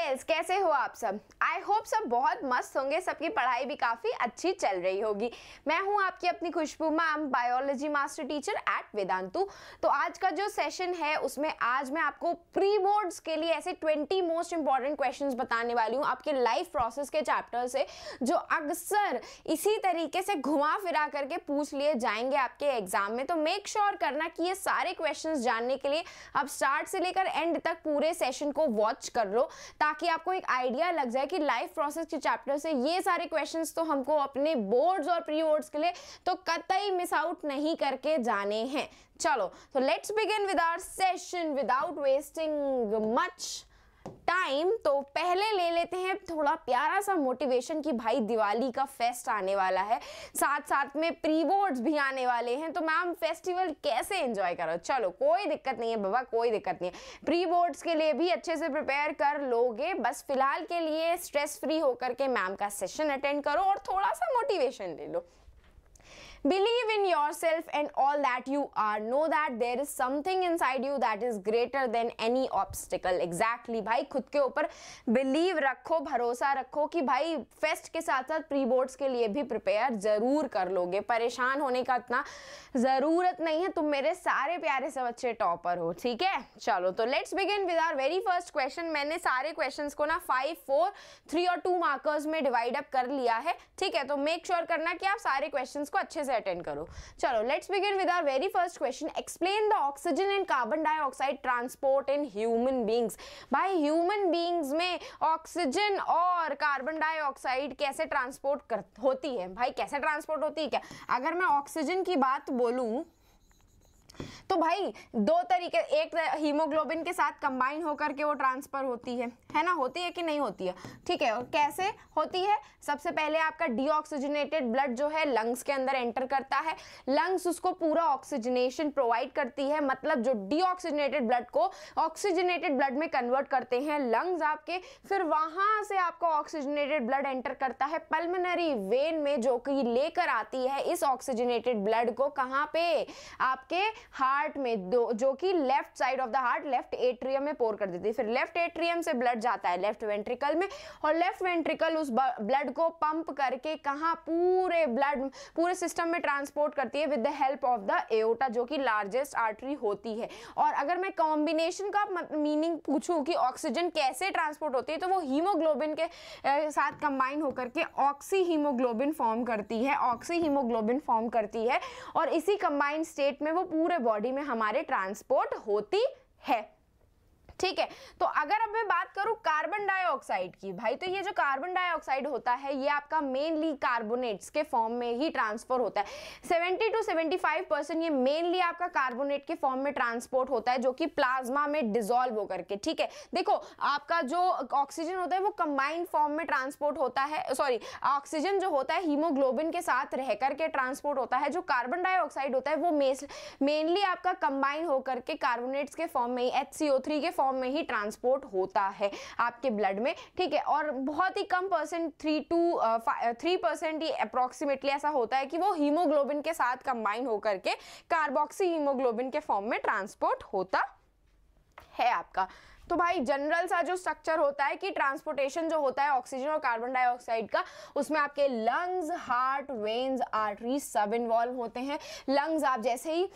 Friends कैसे हो आप सब आई होप सब बहुत मस्त होंगे सबकी पढ़ाई भी काफ़ी अच्छी चल रही होगी मैं हूं आपकी अपनी Khushbu ma'am biology master teacher at Vedantu तो आज का जो सेशन है उसमें आज मैं आपको प्री बोर्ड्स के लिए ऐसे 20 मोस्ट इंपॉर्टेंट क्वेश्चंस बताने वाली हूँ आपके लाइफ प्रोसेस के चैप्टर से जो अक्सर इसी तरीके से घुमा फिरा करके पूछ लिए जाएंगे आपके एग्जाम में तो मेक श्योर sure करना कि ये सारे क्वेश्चन जानने के लिए आप स्टार्ट से लेकर एंड तक पूरे सेशन को वॉच कर लो ताकि ताकि आपको एक आइडिया लग जाए कि लाइफ प्रोसेस के चैप्टर से ये सारे क्वेश्चन तो हमको अपने बोर्ड्स और प्री बोर्ड्स के लिए तो कतई मिस आउट नहीं करके जाने हैं चलो तो let's begin with our session without wasting much time तो पहले ले लेते हैं थोड़ा प्यारा सा मोटिवेशन कि भाई दिवाली का फेस्ट आने वाला है साथ साथ में प्री बोर्ड्स भी आने वाले हैं तो मैम फेस्टिवल कैसे एंजॉय करो चलो कोई दिक्कत नहीं है बाबा कोई दिक्कत नहीं है प्री बोर्ड्स के लिए भी अच्छे से प्रिपेयर कर लोगे बस फिलहाल के लिए स्ट्रेस फ्री होकर के मैम का सेशन अटेंड करो और थोड़ा सा मोटिवेशन ले लो believe in yourself and all that you are know that there is something inside you that is greater than any obstacle exactly भाई खुद के ऊपर बिलीव रखो भरोसा रखो कि भाई फेस्ट के साथ साथ प्री बोर्ड्स के लिए भी प्रिपेयर ज़रूर कर लोगे परेशान होने का इतना ज़रूरत नहीं है तुम मेरे सारे प्यारे से बच्चे टॉपर हो ठीक है चलो तो let's begin with our very first question मैंने सारे क्वेश्चन को ना फाइव फोर थ्री और टू मार्कर्स में डिवाइड अप कर लिया है ठीक है तो मेक श्योर करना कि आप सारे क्वेश्चन को अच्छे से से अटेंड करो चलो let's begin with our very first question explain the oxygen and carbon dioxide transport in human beings भाई ह्यूमन बींग्स में ऑक्सीजन और कार्बन डाइऑक्साइड कैसे ट्रांसपोर्ट होती है भाई कैसे ट्रांसपोर्ट होती है क्या अगर मैं ऑक्सीजन की बात बोलूँ तो भाई दो तरीके एक हीमोग्लोबिन के साथ कंबाइन होकर के वो ट्रांसफ़र होती है है ना होती है कि नहीं होती है ठीक है और कैसे होती है सबसे पहले आपका डीऑक्सीजनेटेड ब्लड जो है लंग्स के अंदर एंटर करता है लंग्स उसको पूरा ऑक्सीजनेशन प्रोवाइड करती है मतलब जो डीऑक्सीजनेटेड ब्लड को ऑक्सीजनेटेड ब्लड में कन्वर्ट करते हैं लंग्स आपके फिर वहाँ से आपको ऑक्सीजनेटेड ब्लड एंटर करता है पल्मनरी वेन में जो कि लेकर आती है इस ऑक्सीजनेटेड ब्लड को कहाँ पे आपके हार्ट में दो जो कि left side of the heart left atrium में पोर कर देती है फिर लेफ्ट एट्रियम से ब्लड जाता है लेफ्ट वेंट्रिकल में और लेफ्ट वेंट्रिकल उस ब्लड को पंप करके कहाँ पूरे ब्लड पूरे सिस्टम में ट्रांसपोर्ट करती है with the help of the aorta जो कि लार्जेस्ट आर्टरी होती है और अगर मैं कॉम्बिनेशन का मीनिंग पूछूँ कि ऑक्सीजन कैसे ट्रांसपोर्ट होती है तो वो हीमोग्लोबिन के साथ कंबाइन होकर के ऑक्सी हीमोग्लोबिन फॉर्म करती है ऑक्सी हीमोग्लोबिन फॉर्म करती है और इसी कंबाइंड स्टेट में वो पूरे पूरे बॉडी में हमारे ट्रांसपोर्ट होती है ठीक है तो अगर अब मैं बात करूं कार्बन डाइऑक्साइड की भाई तो ये जो कार्बन डाइऑक्साइड होता है ये आपका मेनली कार्बोनेट्स के फॉर्म में ही ट्रांसफर होता है 70 टू 75 परसेंट ये मेनली आपका कार्बोनेट के फॉर्म में ट्रांसपोर्ट होता है जो कि प्लाज्मा में डिजोल्व होकर के ठीक है देखो आपका जो ऑक्सीजन होता है वो कंबाइंड फॉर्म में ट्रांसपोर्ट होता है सॉरी ऑक्सीजन जो होता है हीमोग्लोबिन के साथ रह करके ट्रांसपोर्ट होता है जो कार्बन डाइऑक्साइड होता है वो मेनली आपका कंबाइन होकर के कार्बोनेट्स के फॉर्म में एच के फॉर्म फॉर्म में ही ट्रांसपोर्ट होता है आपके ब्लड में ठीक है और बहुत ही कम percent three to three percent ही अप्रॉक्सीमेटली ऐसा होता है कि वो हीमोग्लोबिन के साथ कंबाइन होकर के कार्बोक्सी हीमोग्लोबिन के फॉर्म में ट्रांसपोर्ट होता है आपका तो भाई जनरल सा जो स्ट्रक्चर होता है कि ट्रांसपोर्टेशन जो होता है ऑक्सीजन और कार्बन डाइऑक्साइड का उसमें आपके लंग्स हार्ट वेन्स आर्टरीज सब इन्वॉल्व होते हैं लंग्स आप जैसे ही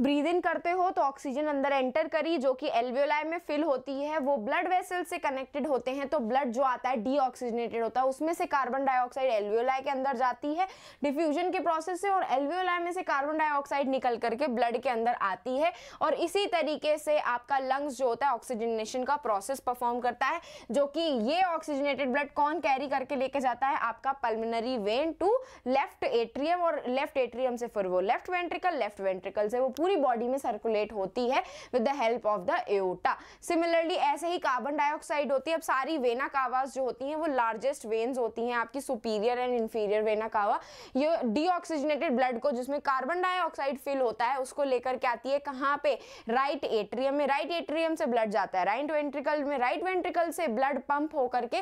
ब्रीद इन करते हो तो ऑक्सीजन अंदर एंटर करी जो कि एल्वियोलाई में फिल होती है वो ब्लड वेसल से कनेक्टेड होते हैं तो ब्लड जो आता है डीऑक्सीजनेटेड होता है उसमें से कार्बन डाइऑक्साइड एल्वियोलाई के अंदर जाती है डिफ्यूजन के प्रोसेस से और एल्वियोलाई में से कार्बन डाइऑक्साइड निकल करके ब्लड के अंदर आती है और इसी तरीके से आपका लंग्स जो होता है ऑक्सीजनेशन का प्रोसेस परफॉर्म करता है जो कि ये ऑक्सीजनेटेड ब्लड कौन कैरी करके लेके जाता है आपका pulmonary vein to left atrium और लेफ्ट एट्रियम से फिर वो लेफ्ट वेंट्रिकल लेफ्ट वेंट्रिकल से वो पूरी पूरी बॉडी में सर्कुलेट होती है with the help of the aorta similarly ऐसे ही कार्बन डाइऑक्साइड होती है अब सारी वेना कावास जो होती हैं वो लार्जेस्ट वेन्स होती हैं आपकी सुपीरियर एंड इन्फीरियर वेना कावा ये डीऑक्सीजनेटेड ब्लड को जिसमें कार्बन डाइऑक्साइड फिल होता है उसको लेकर के आती है कहाँ पे राइट right एट्रियम में राइट right एट्रियम से ब्लड जाता है राइट right वेंट्रिकल में राइट right वेंट्रिकल से ब्लड पंप होकर के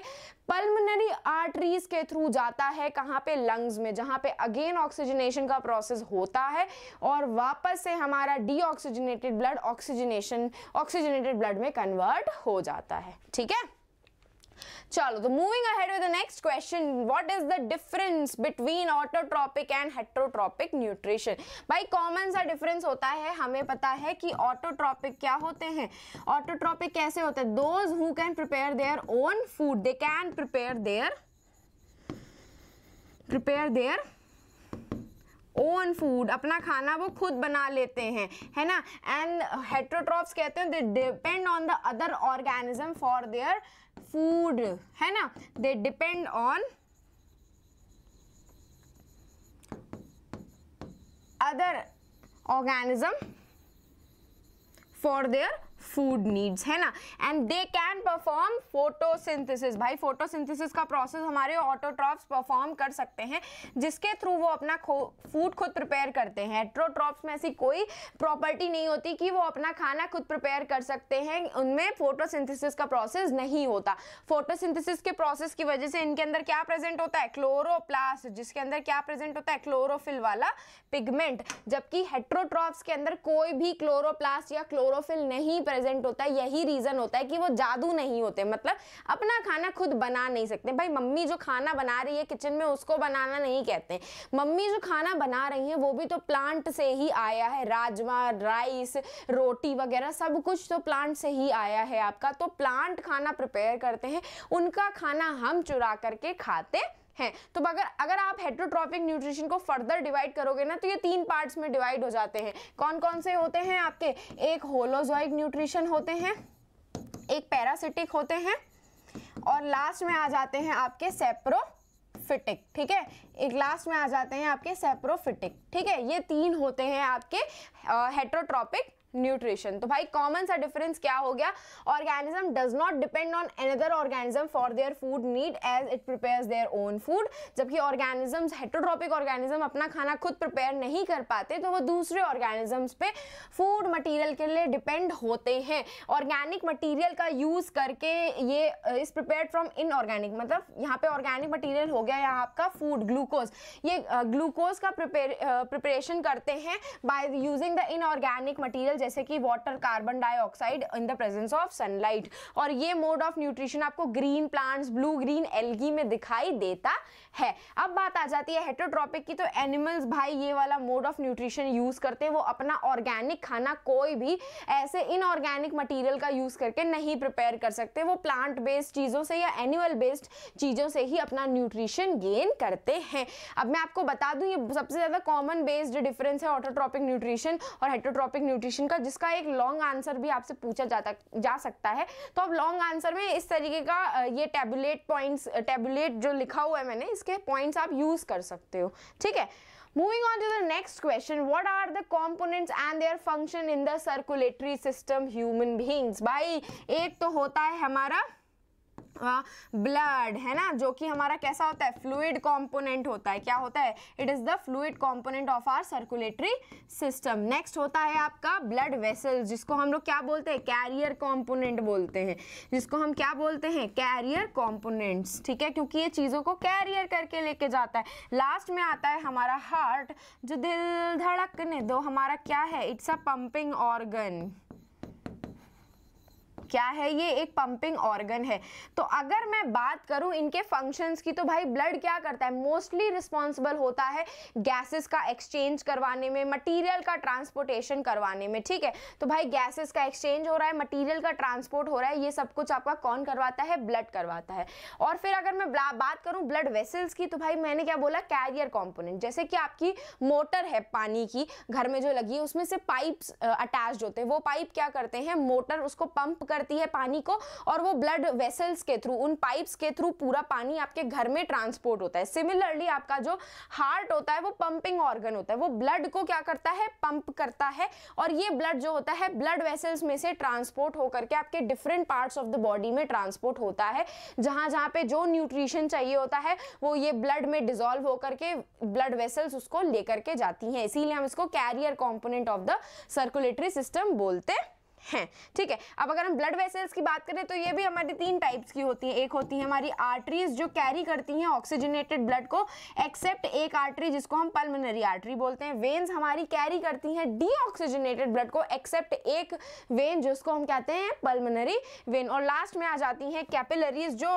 पल्मोनरी आर्टरीज के थ्रू जाता है कहाँ पे लंग्स में जहाँ पे अगेन ऑक्सीजनेशन का प्रोसेस होता है और वापस से हम हमारा deoxygenated blood oxygenation oxygenated blood में कन्वर्ट हो जाता है ठीक है चलो तो moving ahead with the next question what is the difference between autotrophic and heterotrophic nutrition भाई कॉमन सा डिफरेंस होता है हमें पता है कि ऑटोट्रॉपिक क्या होते हैं ऑटोट्रॉपिक कैसे होते हैं those who can prepare their own food they can prepare their prepare their own food अपना खाना वो खुद बना लेते हैं है ना एंड हेट्रोट्रॉप्स कहते हैं they depend on the other organism for their food है ना they depend on other organism for their food needs है ना and they can perform photosynthesis भाई फोटोसिंथेसिस का प्रोसेस हमारे ऑटोट्रॉप्स परफॉर्म कर सकते हैं जिसके थ्रू वो अपना फूड खुद प्रिपेयर करते हैं हेट्रोट्रॉप्स में ऐसी कोई प्रॉपर्टी नहीं होती कि वो अपना खाना खुद प्रिपेयर कर सकते हैं उनमें फोटोसिंथेसिस का प्रोसेस नहीं होता फोटोसिंथेसिस के प्रोसेस की वजह से इनके अंदर क्या प्रेजेंट होता है क्लोरोप्लास्ट जिसके अंदर क्या प्रेजेंट होता है क्लोरोफिल वाला पिगमेंट जबकि हेट्रोट्रॉप्स के अंदर कोई भी क्लोरोप्लास्ट या क्लोरोफिल नहीं प्रेजेंट प्रेजेंट होता है यही रीज़न होता है कि वो जादू नहीं होते मतलब अपना खाना खुद बना नहीं सकते भाई मम्मी जो खाना बना रही है किचन में उसको बनाना नहीं कहते मम्मी जो खाना बना रही है वो भी तो प्लांट से ही आया है राजमा राइस रोटी वगैरह सब कुछ तो प्लांट से ही आया है आपका तो प्लांट खाना प्रिपेयर करते हैं उनका खाना हम चुरा करके खाते हैं हैं तो अगर अगर आप हेट्रोट्रॉपिक न्यूट्रिशन को फर्दर डिवाइड करोगे ना तो ये तीन पार्ट्स में डिवाइड हो जाते हैं कौन कौन से होते हैं आपके एक होलोजॉइक न्यूट्रिशन होते हैं एक पैरासिटिक होते हैं और लास्ट में आ जाते हैं आपके सेप्रो फिटिक ठीक है एक लास्ट में आ जाते हैं आपके सेप्रोफिटिक ठीक है ये तीन होते हैं आपके हेट्रोट्रॉपिक न्यूट्रिशन तो भाई कॉमन सा डिफरेंस क्या हो गया organism does not depend on another organism for their food need as it prepare their own food जबकि ऑर्गेनिजम्स हेट्रोट्रॉपिक ऑर्गेनिज्म अपना खाना खुद प्रिपेयर नहीं कर पाते तो वो दूसरे ऑर्गेनिजम्स पे फूड मटीरियल के लिए डिपेंड होते हैं ऑर्गेनिक मटीरियल का यूज़ करके ये इज प्रिपेयर फ्रॉम इनऑर्गेनिक मतलब यहाँ पे ऑर्गेनिक मटीरियल हो गया यहाँ आपका फूड ग्लूकोज ये ग्लूकोज uh, का प्रिपेयर प्रिपरेशन uh, करते हैं by using the inorganic material जैसे कि water carbon dioxide in the presence of sunlight और ये मोड ऑफ न्यूट्रिशन आपको green plants blue green algae में दिखाई देता है अब बात आ जाती है हेटरोट्रॉपिक की तो एनिमल्स भाई ये वाला मोड ऑफ न्यूट्रिशन यूज़ करते हैं वो अपना ऑर्गेनिक खाना कोई भी ऐसे इनऑर्गेनिक मटीरियल का यूज़ करके नहीं प्रिपेयर कर सकते वो प्लांट बेस्ड चीज़ों से या एनिमल बेस्ड चीज़ों से ही अपना न्यूट्रिशन गेन करते हैं अब मैं आपको बता दूँ ये सबसे ज़्यादा कॉमन बेस्ड डिफरेंस है ऑटोट्रॉपिक न्यूट्रिशन और हेटोट्रॉपिक न्यूट्रिशन का जिसका एक लॉन्ग आंसर भी आपसे पूछा जाता जा सकता है तो अब लॉन्ग आंसर में इस तरीके का ये टेबुलेट पॉइंट्स टेबुलेट जो लिखा हुआ है मैंने इस के पॉइंट्स आप यूज कर सकते हो ठीक है moving on to the next question what are the components and their function in the circulatory system human beings भाई एक तो होता है हमारा ब्लड हाँ, है ना जो कि हमारा कैसा होता है फ्लूड कंपोनेंट होता है क्या होता है it is the fluid component of our circulatory system next होता है आपका ब्लड वेसल जिसको हम लोग क्या बोलते हैं कैरियर कंपोनेंट बोलते हैं जिसको हम क्या बोलते हैं कैरियर कंपोनेंट्स ठीक है क्योंकि ये चीज़ों को कैरियर करके लेके जाता है लास्ट में आता है हमारा हार्ट जो दिल धड़कने दो हमारा क्या है इट्स अ पंपिंग ऑर्गन क्या है ये एक पंपिंग ऑर्गन है तो अगर मैं बात करूं इनके फंक्शंस की तो भाई ब्लड क्या करता है मोस्टली रिस्पॉन्सिबल होता है गैसेस का एक्सचेंज करवाने में मटीरियल का ट्रांसपोर्टेशन करवाने में ठीक है तो भाई गैसेस का एक्सचेंज हो रहा है मटीरियल का ट्रांसपोर्ट हो रहा है ये सब कुछ आपका कौन करवाता है ब्लड करवाता है और फिर अगर मैं बात करूँ ब्लड वेसल्स की तो भाई मैंने क्या बोला कैरियर कॉम्पोनेंट जैसे कि आपकी मोटर है पानी की घर में जो लगी है उसमें से पाइप्स अटैच होते हैं वो पाइप क्या करते हैं मोटर उसको पंप कर करती है पानी को और वो ब्लड वेसल्स के थ्रू उन पाइप्स के थ्रू पूरा पानी आपके घर में ट्रांसपोर्ट होता है सिमिलरली आपका जो हार्ट होता है वो पंपिंग ऑर्गन होता है वो ब्लड को क्या करता है पंप करता है और ये ब्लड जो होता है ब्लड वेसल्स में से ट्रांसपोर्ट होकर के आपके different parts of the body में ट्रांसपोर्ट होता है जहां जहां पे जो न्यूट्रिशन चाहिए होता है वो ये ब्लड में डिजोल्व होकर के ब्लड वेसल्स उसको लेकर के जाती हैं इसीलिए हम इसको carrier component of the circulatory system बोलते हैं हैं ठीक है अब अगर हम ब्लड वेसल्स की बात करें तो ये भी हमारी तीन टाइप्स की होती हैं एक होती है हमारी आर्टरीज जो कैरी करती हैं ऑक्सीजनेटेड ब्लड को एक्सेप्ट एक आर्टरी जिसको हम पल्मनरी आर्टरी बोलते हैं वेन्स हमारी कैरी करती हैं डीऑक्सीजनेटेड ब्लड को एक्सेप्ट एक वेन जिसको हम कहते हैं पल्मनरी वेन और लास्ट में आ जाती हैं कैपिलरीज जो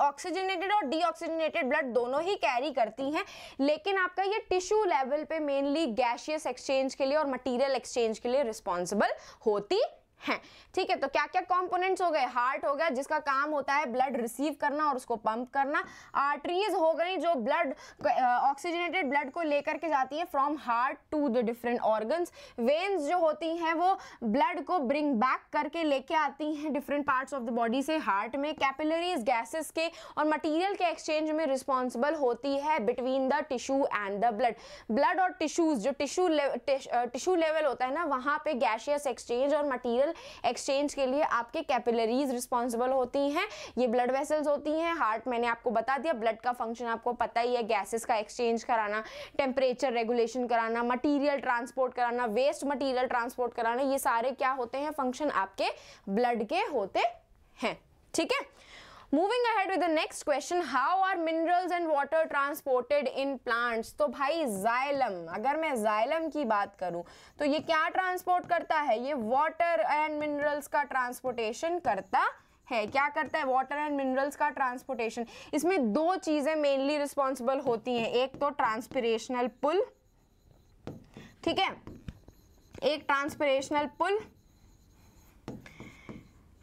ऑक्सीजनेटेड और डीऑक्सीजनेटेड ब्लड दोनों ही कैरी करती हैं लेकिन आपका ये टिश्यू लेवल पे मेनली गैशियस एक्सचेंज के लिए और मटेरियल एक्सचेंज के लिए रिस्पॉन्सिबल होती हैं ठीक है तो क्या क्या कंपोनेंट्स हो गए हार्ट हो गया जिसका काम होता है ब्लड रिसीव करना और उसको पंप करना आर्टरीज हो गई जो ब्लड ऑक्सीजनेटेड ब्लड को लेकर के जाती है from heart to the different organs veins जो होती हैं वो ब्लड को ब्रिंग बैक करके लेके आती हैं different parts of the body से हार्ट में कैपिलरीज गैसेस के और मटीरियल के एक्सचेंज में रिस्पॉन्सिबल होती है between the tissue and the blood blood और टिश्यूज जो टिश्यू टिश्यू लेवल होता है ना वहाँ पे गैशियस एक्सचेंज और मटीरियल वेसल एक्सचेंज के लिए आपके कैपिलरीज रिस्पॉन्सिबल होती हैं ये ब्लड वेसल्स होती हैं हार्ट मैंने आपको बता दिया ब्लड का फंक्शन आपको पता ही है गैसेस का एक्सचेंज कराना टेम्परेचर रेगुलेशन कराना मटीरियल ट्रांसपोर्ट कराना वेस्ट मटीरियल ट्रांसपोर्ट कराना ये सारे क्या होते हैं फंक्शन आपके ब्लड के होते हैं ठीक है moving ahead with the next question how are minerals and water transported in plants तो भाई जाइलम अगर मैं जाइलम की बात करूं तो ये क्या ट्रांसपोर्ट करता है ये वाटर एंड मिनरल्स का ट्रांसपोर्टेशन करता है क्या करता है वाटर एंड मिनरल्स का ट्रांसपोर्टेशन इसमें दो चीज़ें मेनली रिस्पॉन्सिबल होती हैं एक तो ट्रांसपिरेशनल पुल ठीक है एक ट्रांसपिरेशनल पुल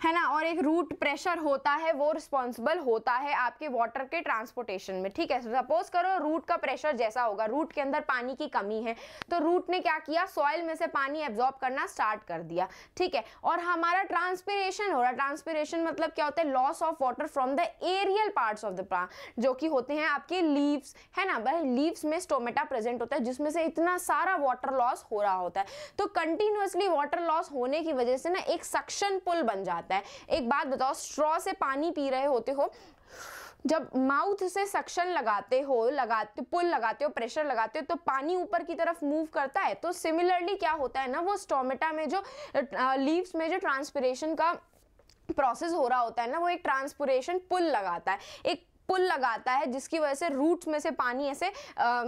है ना और एक रूट प्रेशर होता है वो रिस्पॉन्सिबल होता है आपके वाटर के ट्रांसपोर्टेशन में ठीक है सपोज करो रूट का प्रेशर जैसा होगा रूट के अंदर पानी की कमी है तो रूट ने क्या किया सॉइल में से पानी एब्जॉर्ब करना स्टार्ट कर दिया ठीक है और हमारा ट्रांसपिरेशन हो रहा ट्रांसपिरेशन मतलब क्या होता है loss of water from the aerial part of the plant जो कि होते हैं आपके लीव्स है ना वह लीव्स में स्टोमेटा प्रेजेंट होता है जिसमें से इतना सारा वाटर लॉस हो रहा होता है तो कंटिन्यूसली वाटर लॉस होने की वजह से ना एक सक्शन पुल बन जाता जाता है एक बात बताओ स्ट्रॉ से पानी पी रहे होते हो जब माउथ से सक्शन लगाते हो लगाते पुल लगाते हो प्रेशर लगाते हो तो पानी ऊपर की तरफ मूव करता है तो सिमिलरली क्या होता है ना वो स्टोमेटा में जो लीव्स में जो ट्रांसपीरेशन का प्रोसेस हो रहा होता है ना वो एक ट्रांसपोरेशन पुल लगाता है एक पुल लगाता है जिसकी वजह से रूट्स में से पानी ऐसे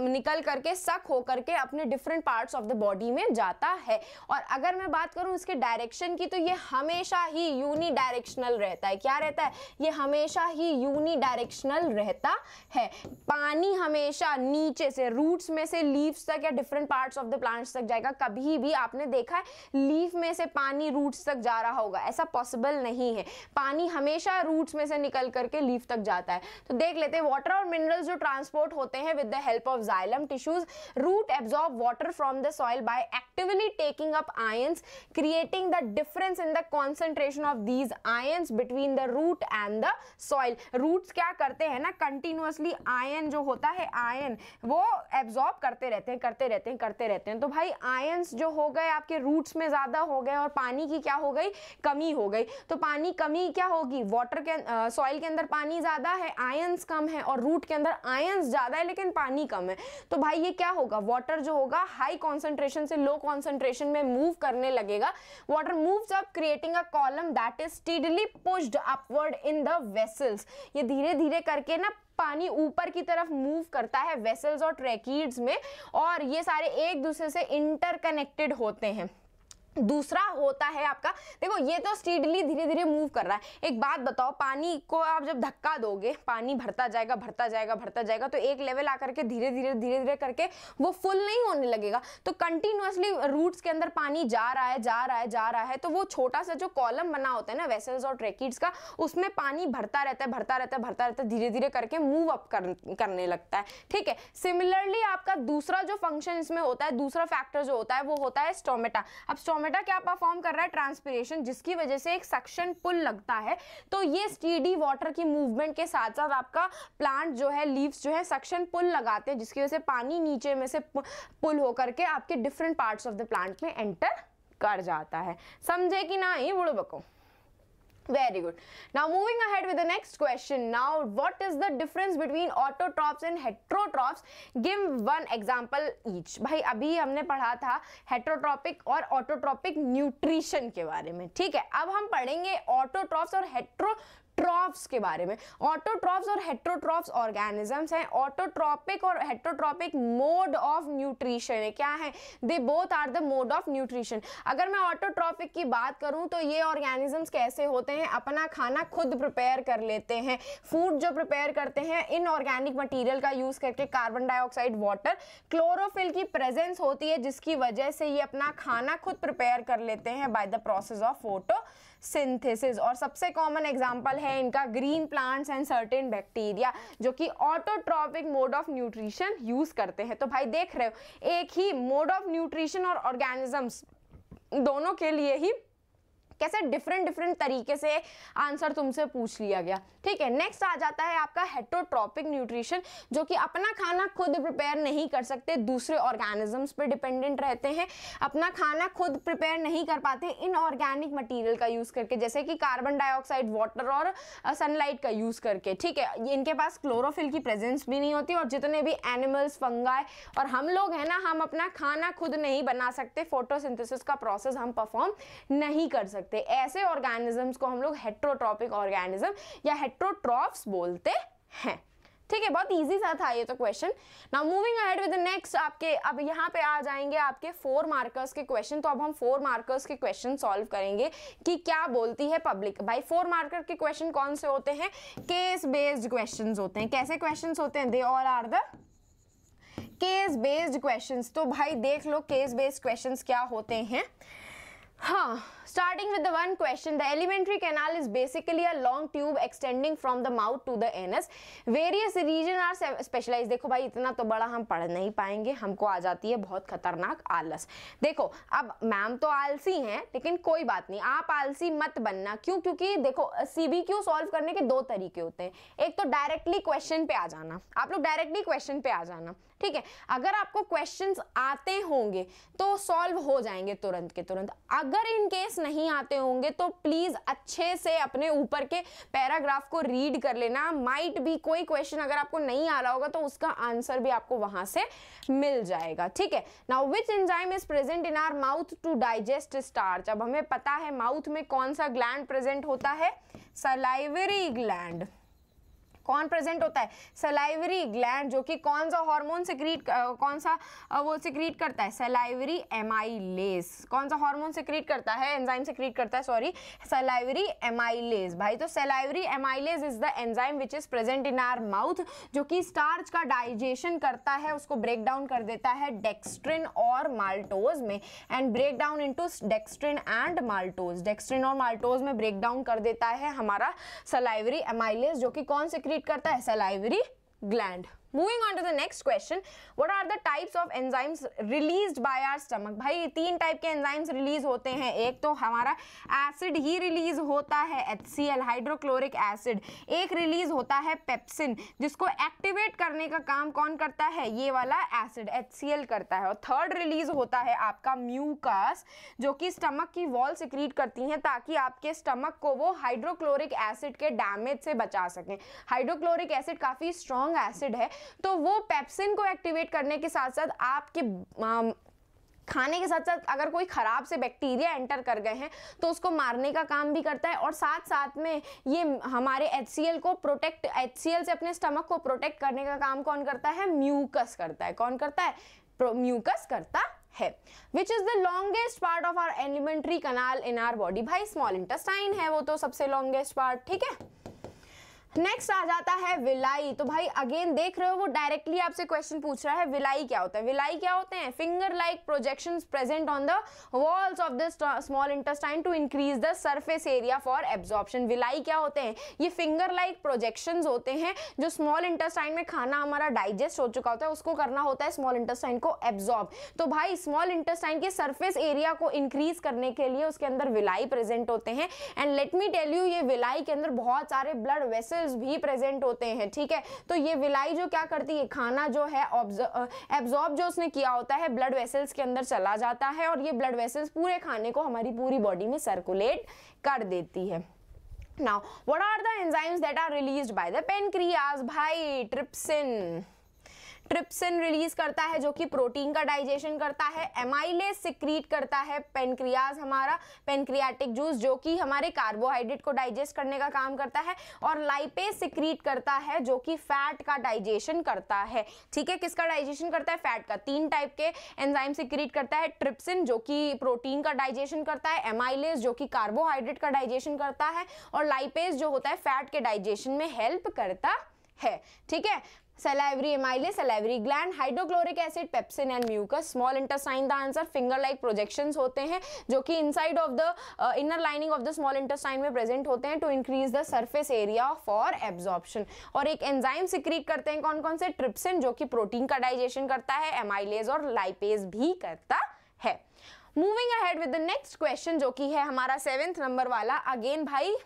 निकल करके सक हो करके अपने different parts of the body में जाता है और अगर मैं बात करूँ इसके डायरेक्शन की तो ये हमेशा ही यूनी डायरेक्शनल रहता है क्या रहता है ये हमेशा ही यूनी डायरेक्शनल रहता है पानी हमेशा नीचे से रूट्स में से लीव्स तक या different parts of the plants तक जाएगा कभी भी आपने देखा है लीफ में से पानी रूट्स तक जा रहा होगा ऐसा पॉसिबल नहीं है पानी हमेशा रूट्स में से निकल करके लीफ तक जाता है तो देख लेते हैं वाटर और मिनरल्स जो ट्रांसपोर्ट होते हैं with the help of xylem tissues root absorb water from the soil by actively taking up ions creating the difference in the concentration of these ions between the root and the soil roots क्या करते हैं ना continuously ion जो होता है ion वो absorb करते रहते हैं करते रहते हैं करते रहते हैं तो भाई आयंस जो हो गए आपके रूट्स में ज़्यादा हो गए और पानी की क्या हो गई कमी हो गई तो पानी कमी क्या होगी वाटर के सॉइल के अंदर पानी ज़्यादा है आयन आयंस कम है और रूट के अंदर आयंस ज़्यादा है लेकिन पानी कम है तो भाई ये क्या होगा वाटर जो होगा हाई कॉन्सेंट्रेशन से लो कॉन्सेंट्रेशन में मूव करने लगेगा water moves up creating a column that is steadily pushed upward in the vessels ये धीरे धीरे करके ना पानी ऊपर की तरफ मूव करता है वेसल्स और ट्रैकिड्स में और ये सारे एक दूसरे से इंटरकनेक्टेड होते हैं दूसरा होता है आपका देखो ये तो स्टीडली धीरे धीरे मूव कर रहा है एक बात बताओ पानी को आप जब धक्का दोगे पानी भरता जाएगा भरता जाएगा भरता जाएगा तो एक लेवल आकर के धीरे धीरे धीरे धीरे करके वो फुल नहीं होने लगेगा तो कंटिन्यूसली रूट्स के अंदर पानी जा रहा है जा रहा है जा रहा है तो वो छोटा सा जो कॉलम बना होता है ना वेसल्स और ट्रेकिड्स का उसमें पानी भरता रहता है भरता रहता है भरता रहता है धीरे धीरे करके मूव अप कर, करने लगता है ठीक है सिमिलरली आपका दूसरा जो फंक्शन इसमें होता है दूसरा फैक्टर जो होता है वो होता है स्टोमेटा अब स्टोमेटा स्टोमेटा क्या परफॉर्म कर रहा है ट्रांसपिरेशन जिसकी वजह से एक सक्शन पुल लगता है तो ये स्टीडी वाटर की मूवमेंट के साथ साथ आपका प्लांट जो है लीव्स जो है सक्शन पुल लगाते हैं जिसकी वजह से पानी नीचे में से पुल होकर के आपके different parts of the plant में एंटर कर जाता है समझे कि ना ही बुड़बको very good now moving ahead with the next question now what is the difference between autotrophs and heterotrophs give one example each भाई अभी हमने पढ़ा था हेट्रोट्रॉपिक और ऑटोट्रॉपिक न्यूट्रिशन के बारे में ठीक है अब हम पढ़ेंगे ऑटोट्रॉफ्स और हेट्रो ट्रॉफ्स के बारे में ऑटोट्रॉफ्स और हेट्रोट्रॉफ्स ऑर्गेनिजम्स हैं ऑटोट्रॉपिक और हेट्रोट्रॉपिक मोड ऑफ न्यूट्रिशन है क्या है they both are the mode of nutrition अगर मैं ऑटोट्रॉपिक की बात करूं तो ये ऑर्गेनिजम्स कैसे होते हैं अपना खाना खुद प्रिपेयर कर लेते हैं फूड जो प्रिपेयर करते हैं इन ऑर्गेनिक मटीरियल का यूज़ करके कार्बन डाइऑक्साइड वाटर क्लोरोफिल की प्रेजेंस होती है जिसकी वजह से ये अपना खाना खुद प्रिपेयर कर लेते हैं by the process of photosynthesis और सबसे कॉमन एग्जाम्पल है इनका green plants and certain bacteria जो कि autotrophic mode of nutrition use करते हैं तो भाई देख रहे हो एक ही मोड ऑफ न्यूट्रिशन और ऑर्गेनिजम्स दोनों के लिए ही कैसे डिफरेंट डिफरेंट तरीके से आंसर तुमसे पूछ लिया गया ठीक है नेक्स्ट आ जाता है आपका हेट्रोट्रॉपिक न्यूट्रिशन जो कि अपना खाना खुद प्रिपेयर नहीं कर सकते दूसरे ऑर्गेनिजम्स पर डिपेंडेंट रहते हैं अपना खाना खुद प्रिपेयर नहीं कर पाते इन ऑर्गेनिक मटीरियल का यूज़ करके जैसे कि कार्बन डाइऑक्साइड वाटर और सनलाइट का यूज़ करके ठीक है इनके पास क्लोरोफिल की प्रेजेंस भी नहीं होती और जितने भी एनिमल्स फंगाए और हम लोग हैं ना हम अपना खाना खुद नहीं बना सकते फोटोसिंथेसिस का प्रोसेस हम परफॉर्म नहीं कर सकते सकते ऐसे ऑर्गेनिजम्स को हम लोग हेट्रोट्रॉपिक ऑर्गेनिज्म या हेट्रोट्रॉफ्स बोलते हैं ठीक है बहुत इजी सा था ये तो question now moving ahead with next आपके अब यहाँ पे आ जाएंगे आपके फोर मार्कर्स के क्वेश्चन तो अब हम फोर मार्कर्स के क्वेश्चन सॉल्व करेंगे कि क्या बोलती है पब्लिक भाई फोर मार्कर के क्वेश्चन कौन से होते हैं केस बेस्ड क्वेश्चन होते हैं कैसे क्वेश्चन होते हैं they all are the case based question तो भाई देख लो केस बेस्ड क्वेश्चन क्या होते हैं हाँ Starting with the one question, the alimentary canal is basically a long tube extending from the mouth to the anus. Various region are specialise देखो भाई इतना तो बड़ा हम पढ़ नहीं पाएंगे हमको आ जाती है बहुत खतरनाक आलस देखो अब मैम तो आलसी है लेकिन कोई बात नहीं आप आलसी मत बनना क्यों क्योंकि देखो क्यू सॉल्व करने के दो तरीके होते हैं एक तो डायरेक्टली क्वेश्चन पे आ जाना आप लोग डायरेक्टली क्वेश्चन पे आ जाना ठीक है अगर आपको क्वेश्चंस आते होंगे तो सॉल्व हो जाएंगे तुरंत के तुरंत अगर इन केस नहीं आते होंगे तो प्लीज़ अच्छे से अपने ऊपर के पैराग्राफ को रीड कर लेना माइट भी कोई क्वेश्चन अगर आपको नहीं आ रहा होगा तो उसका आंसर भी आपको वहां से मिल जाएगा ठीक है now which enzyme is present in our mouth to digest starch अब हमें पता है माउथ में कौन सा ग्लैंड प्रेजेंट होता है सलाइवरी ग्लैंड कौन प्रेजेंट होता है सलाइवरी ग्लैंड जो कि कौन सा हॉर्मोन सिक्रीट कौन सा वो सिक्रीट करता है सलाइवरी एमाइलेस कौन सा हॉर्मोन सिक्रीट करता है एंजाइम सिक्रीट करता है सॉरी सलाइवरी एमाइलेस भाई तो salivary amylase is the enzyme which is present in our mouth जो कि स्टार्च का डाइजेशन करता है उसको ब्रेक डाउन कर देता है डेक्स्ट्रिन और माल्टोज में and break down into dextrin and maltose dextrin और माल्टोज में ब्रेक डाउन कर देता है हमारा सलाइवरी एमाइलेस जो कि कौन सिक्रीट करता है salivary gland moving on to the next question what are the types of enzymes release by our stomach भाई तीन टाइप के एंजाइम्स रिलीज होते हैं एक तो हमारा एसिड ही रिलीज होता है एच हाइड्रोक्लोरिक एसिड एक रिलीज होता है पेप्सिन जिसको एक्टिवेट करने का काम कौन करता है ये वाला एसिड एच सी एल करता है और थर्ड रिलीज होता है आपका म्यूकास जो कि स्टमक की वॉल सिक्रीट करती हैं ताकि आपके स्टमक को वो हाइड्रोक्लोरिक एसिड के डैमेज से बचा सकें हाइड्रोक्लोरिक एसिड काफ़ी स्ट्रॉन्ग एसिड है तो वो पेप्सिन को एक्टिवेट करने के साथ साथ आपके खाने के साथ साथ अगर कोई ख़राब से बैक्टीरिया एंटर कर गए हैं तो उसको मारने का काम भी करता है और साथ साथ में ये हमारे एच को प्रोटेक्ट एच से अपने स्टमक को प्रोटेक्ट करने का काम कौन करता है म्यूकस करता है कौन करता है म्यूकस करता है which is the longest part of our alimentary canal in our body भाई स्मॉल इंटेस्टाइन है वो तो सबसे लॉन्गेस्ट पार्ट ठीक है नेक्स्ट आ जाता है विलाई तो भाई अगेन देख रहे हो वो डायरेक्टली आपसे क्वेश्चन पूछ रहा है विलाई क्या होता है विलाई क्या होते हैं finger like projection present on the walls of the small intestine to increase the surface area for absorption villi क्या होते हैं ये फिंगर लाइक प्रोजेक्शन होते हैं जो स्मॉल इंटेस्टाइन में खाना हमारा डाइजेस्ट हो चुका होता है उसको करना होता है स्मॉल इंटेस्टाइन को एब्जॉर्ब तो भाई स्मॉल इंटेस्टाइन के सर्फेस एरिया को इंक्रीज करने के लिए उसके अंदर विलाई प्रेजेंट होते हैं and let me tell you ये विलाई के अंदर बहुत सारे ब्लड वेसल यूटेंसिल्स भी प्रेजेंट होते हैं ठीक है तो ये विलाई जो क्या करती है खाना जो है एब्जॉर्ब जो उसने किया होता है ब्लड वेसल्स के अंदर चला जाता है और ये ब्लड वेसल्स पूरे खाने को हमारी पूरी बॉडी में सर्कुलेट कर देती है now what are the enzymes that are released by the pancreas भाई ट्रिप्सिन ट्रिप्सिन रिलीज करता है जो कि प्रोटीन का डाइजेशन करता है एमाइलेज सिक्रीट करता है पेनक्रियाज हमारा पेनक्रियाटिक जूस जो कि हमारे कार्बोहाइड्रेट को डाइजेस्ट करने का काम करता है और लाइपेज सिक्रीट करता है जो कि फैट का डाइजेशन करता है ठीक है किसका डाइजेशन करता है फैट का तीन टाइप के एंजाइम सिक्रीट करता है ट्रिप्सिन जो कि प्रोटीन का डाइजेशन करता है एमाइलेज जो कि कार्बोहाइड्रेट का डाइजेशन करता है और लाइपेज जो होता है फैट के डाइजेशन में हेल्प करता है ठीक है salivary amylase salivary gland hydrochloric acid pepsin and mucus small intestine the answer finger like projections होते हैं जो कि inside of the inner lining of the small intestine में प्रेजेंट होते हैं to increase the surface area for absorption और एक enzyme secrete करते हैं कौन कौन से ट्रिप्सिन जो कि प्रोटीन का डाइजेशन करता है एमाइलेज और लाइपेज भी करता है moving ahead with the next question जो कि है हमारा सेवेंथ नंबर वाला अगेन भाई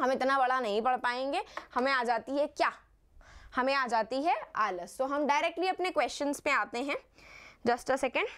हम इतना बड़ा नहीं पढ़ पाएंगे हमें आ जाती है क्या हमें आ जाती है आलस तो हम डायरेक्टली अपने क्वेश्चंस पे आते हैं just a second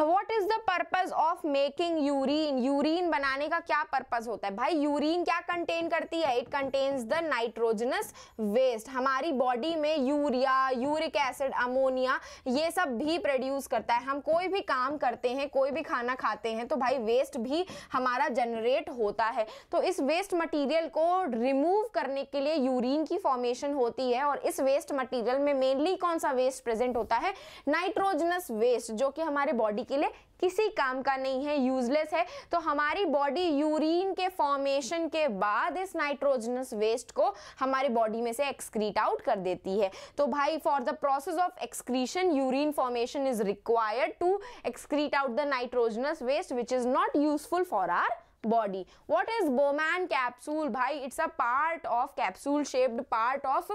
what is the purpose of making urine urine बनाने का क्या पर्पज होता है भाई यूरिन क्या कंटेन करती है it contains the nitrogenous waste हमारी बॉडी में यूरिया यूरिक एसिड अमोनिया ये सब भी प्रोड्यूस करता है हम कोई भी काम करते हैं कोई भी खाना खाते हैं तो भाई वेस्ट भी हमारा जनरेट होता है तो इस वेस्ट मटीरियल को रिमूव करने के लिए यूरिन की फॉर्मेशन होती है और इस वेस्ट मटीरियल में मेनली कौन सा वेस्ट प्रेजेंट होता है नाइट्रोजनस वेस्ट जो कि हमारे बॉडी बॉडी के लिए किसी काम का नहीं है यूजलेस है तो हमारी बॉडी यूरिन के फॉर्मेशन के बाद इस नाइट्रोजनस वेस्ट को हमारी बॉडी में से एक्सक्रीट आउट कर देती है तो भाई for the process of excretion urine formation is required to excrete out the nitrogenous waste which is not useful for our body what is Bowman capsule भाई it's a part of capsule shaped part of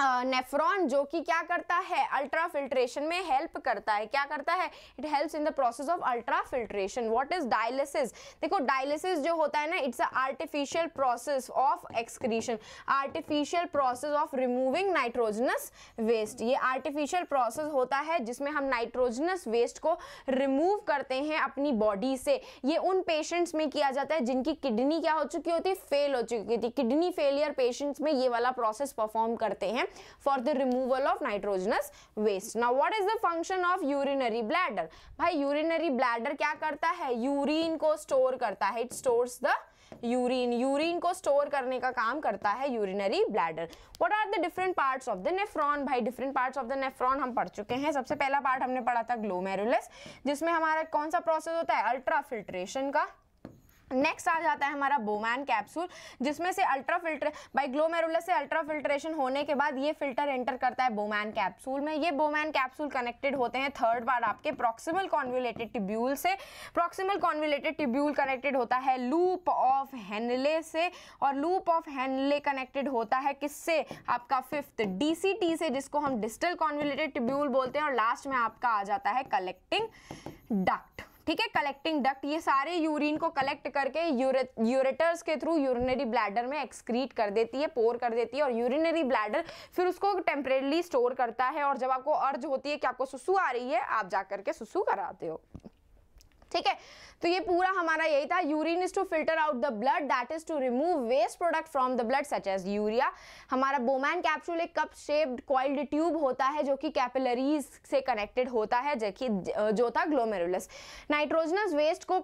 nephron जो कि क्या करता है ultra filtration में help करता है क्या करता है it helps in the process of ultra filtration what is dialysis देखो डायलिसिस जो होता है ना it's a artificial process of excretion artificial process of removing nitrogenous waste ये आर्टिफिशियल प्रोसेस होता है जिसमें हम नाइट्रोजनस वेस्ट को रिमूव करते हैं अपनी बॉडी से ये उन पेशेंट्स में किया जाता है जिनकी किडनी क्या हो चुकी होती है फेल हो चुकी होती किडनी फेलियर पेशेंट्स में ये वाला प्रोसेस परफॉर्म करते हैं है for the removal of nitrogenous waste now what is the function of urinary bladder भाई यूरिनरी ब्लैडर क्या करता है यूरिन को स्टोर करता है it stores the urine urine को स्टोर करने का काम करता है urinary bladder what are the different parts of the nephron भाई different parts of the nephron हम पढ़ चुके हैं सबसे पहला पार्ट हमने पढ़ा था ग्लोमेरुलस जिसमें हमारा कौन सा प्रोसेस होता है अल्ट्रा फिल्ट्रेशन का नेक्स्ट आ जाता है हमारा बोमैन कैप्सूल जिसमें से अल्ट्रा फिल्टर बाई ग्लोमेरुलस से अल्ट्रा फिल्ट्रेशन होने के बाद ये फिल्टर एंटर करता है बोमैन कैप्सूल में ये बोमैन कैप्सूल कनेक्टेड होते हैं थर्ड बार आपके प्रॉक्सिमल कॉन्विलेटेड टिब्यूल से प्रॉक्सिमल कॉन्विलेटेड टिब्यूल कनेक्टेड होता है लूप ऑफ हैनले से और लूप ऑफ हैनले कनेक्टेड होता है किससे आपका फिफ्थ डी से जिसको हम डिस्टल कॉन्विलेटेड टिब्यूल बोलते हैं और लास्ट में आपका आ जाता है कलेक्टिंग डक्ट ठीक है कलेक्टिंग डक्ट ये सारे यूरिन को कलेक्ट करके यूरे, यूरेटर्स के थ्रू यूरिनरी ब्लैडर में एक्सक्रीट कर देती है पोर कर देती है और यूरिनरी ब्लैडर फिर उसको टेम्परेली स्टोर करता है और जब आपको अर्ज होती है कि आपको सुसु आ रही है आप जा करके सुसु कराते हो ठीक है तो ये पूरा हमारा यही था urine is to filter out the blood that is to remove waste product from the blood such as urea हमारा बोमैन कैप्सूल एक कप शेप्ड कॉइल्ड ट्यूब होता है जो कि कैपिलरीज से कनेक्टेड होता है जबकि जो था ग्लोमेरुलस नाइट्रोजनस वेस्ट को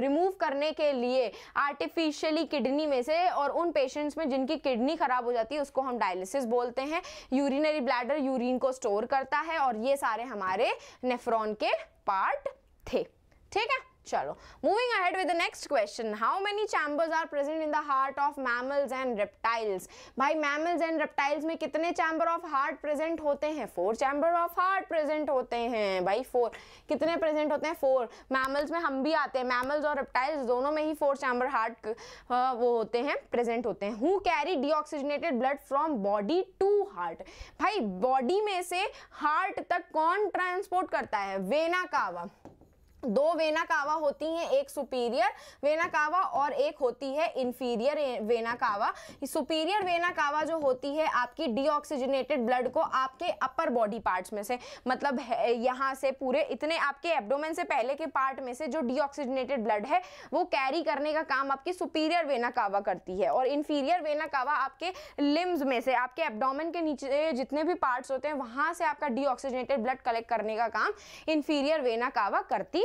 रिमूव करने के लिए आर्टिफिशियली किडनी में से और उन पेशेंट्स में जिनकी किडनी खराब हो जाती है उसको हम डायलिसिस बोलते हैं यूरिनरी ब्लैडर यूरिन को स्टोर करता है और ये सारे हमारे नेफ्रॉन के पार्ट थे ठीक है चलो moving ahead with next question how many chambers are present in the heart of mammals and reptiles भाई मैमल्स एंड रेप्टाइल्स में कितने चैम्बर ऑफ हार्ट प्रेजेंट होते हैं four chamber of heart present होते हैं भाई फोर कितने प्रेजेंट होते हैं फोर मैमल्स में हम भी आते हैं मैमल्स और रेप्टाइल्स दोनों में ही फोर चैम्बर हार्ट वो होते हैं प्रेजेंट होते हैं who carry the blood from body to heart भाई बॉडी में से हार्ट तक कौन ट्रांसपोर्ट करता है वेना कावा दो वेना कावा होती हैं एक सुपीरियर वेना कावा और एक होती है inferior vena cava superior vena cava जो होती है आपकी डीऑक्सीजनेटेड ब्लड को आपके अपर बॉडी पार्ट्स में से मतलब यहाँ से पूरे इतने आपके एब्डोमेन से पहले के पार्ट में से जो डीऑक्सीजनेटेड ब्लड है वो कैरी करने का काम आपकी सुपीरियर वेना कावा करती है और इन्फीरियर वेना कावा आपके लिम्स में से आपके एबडोमन के नीचे जितने भी पार्ट्स होते हैं वहाँ से आपका डीऑक्सीजनेटेड ब्लड कलेक्ट करने का काम इन्फीरियर वेना कावा करती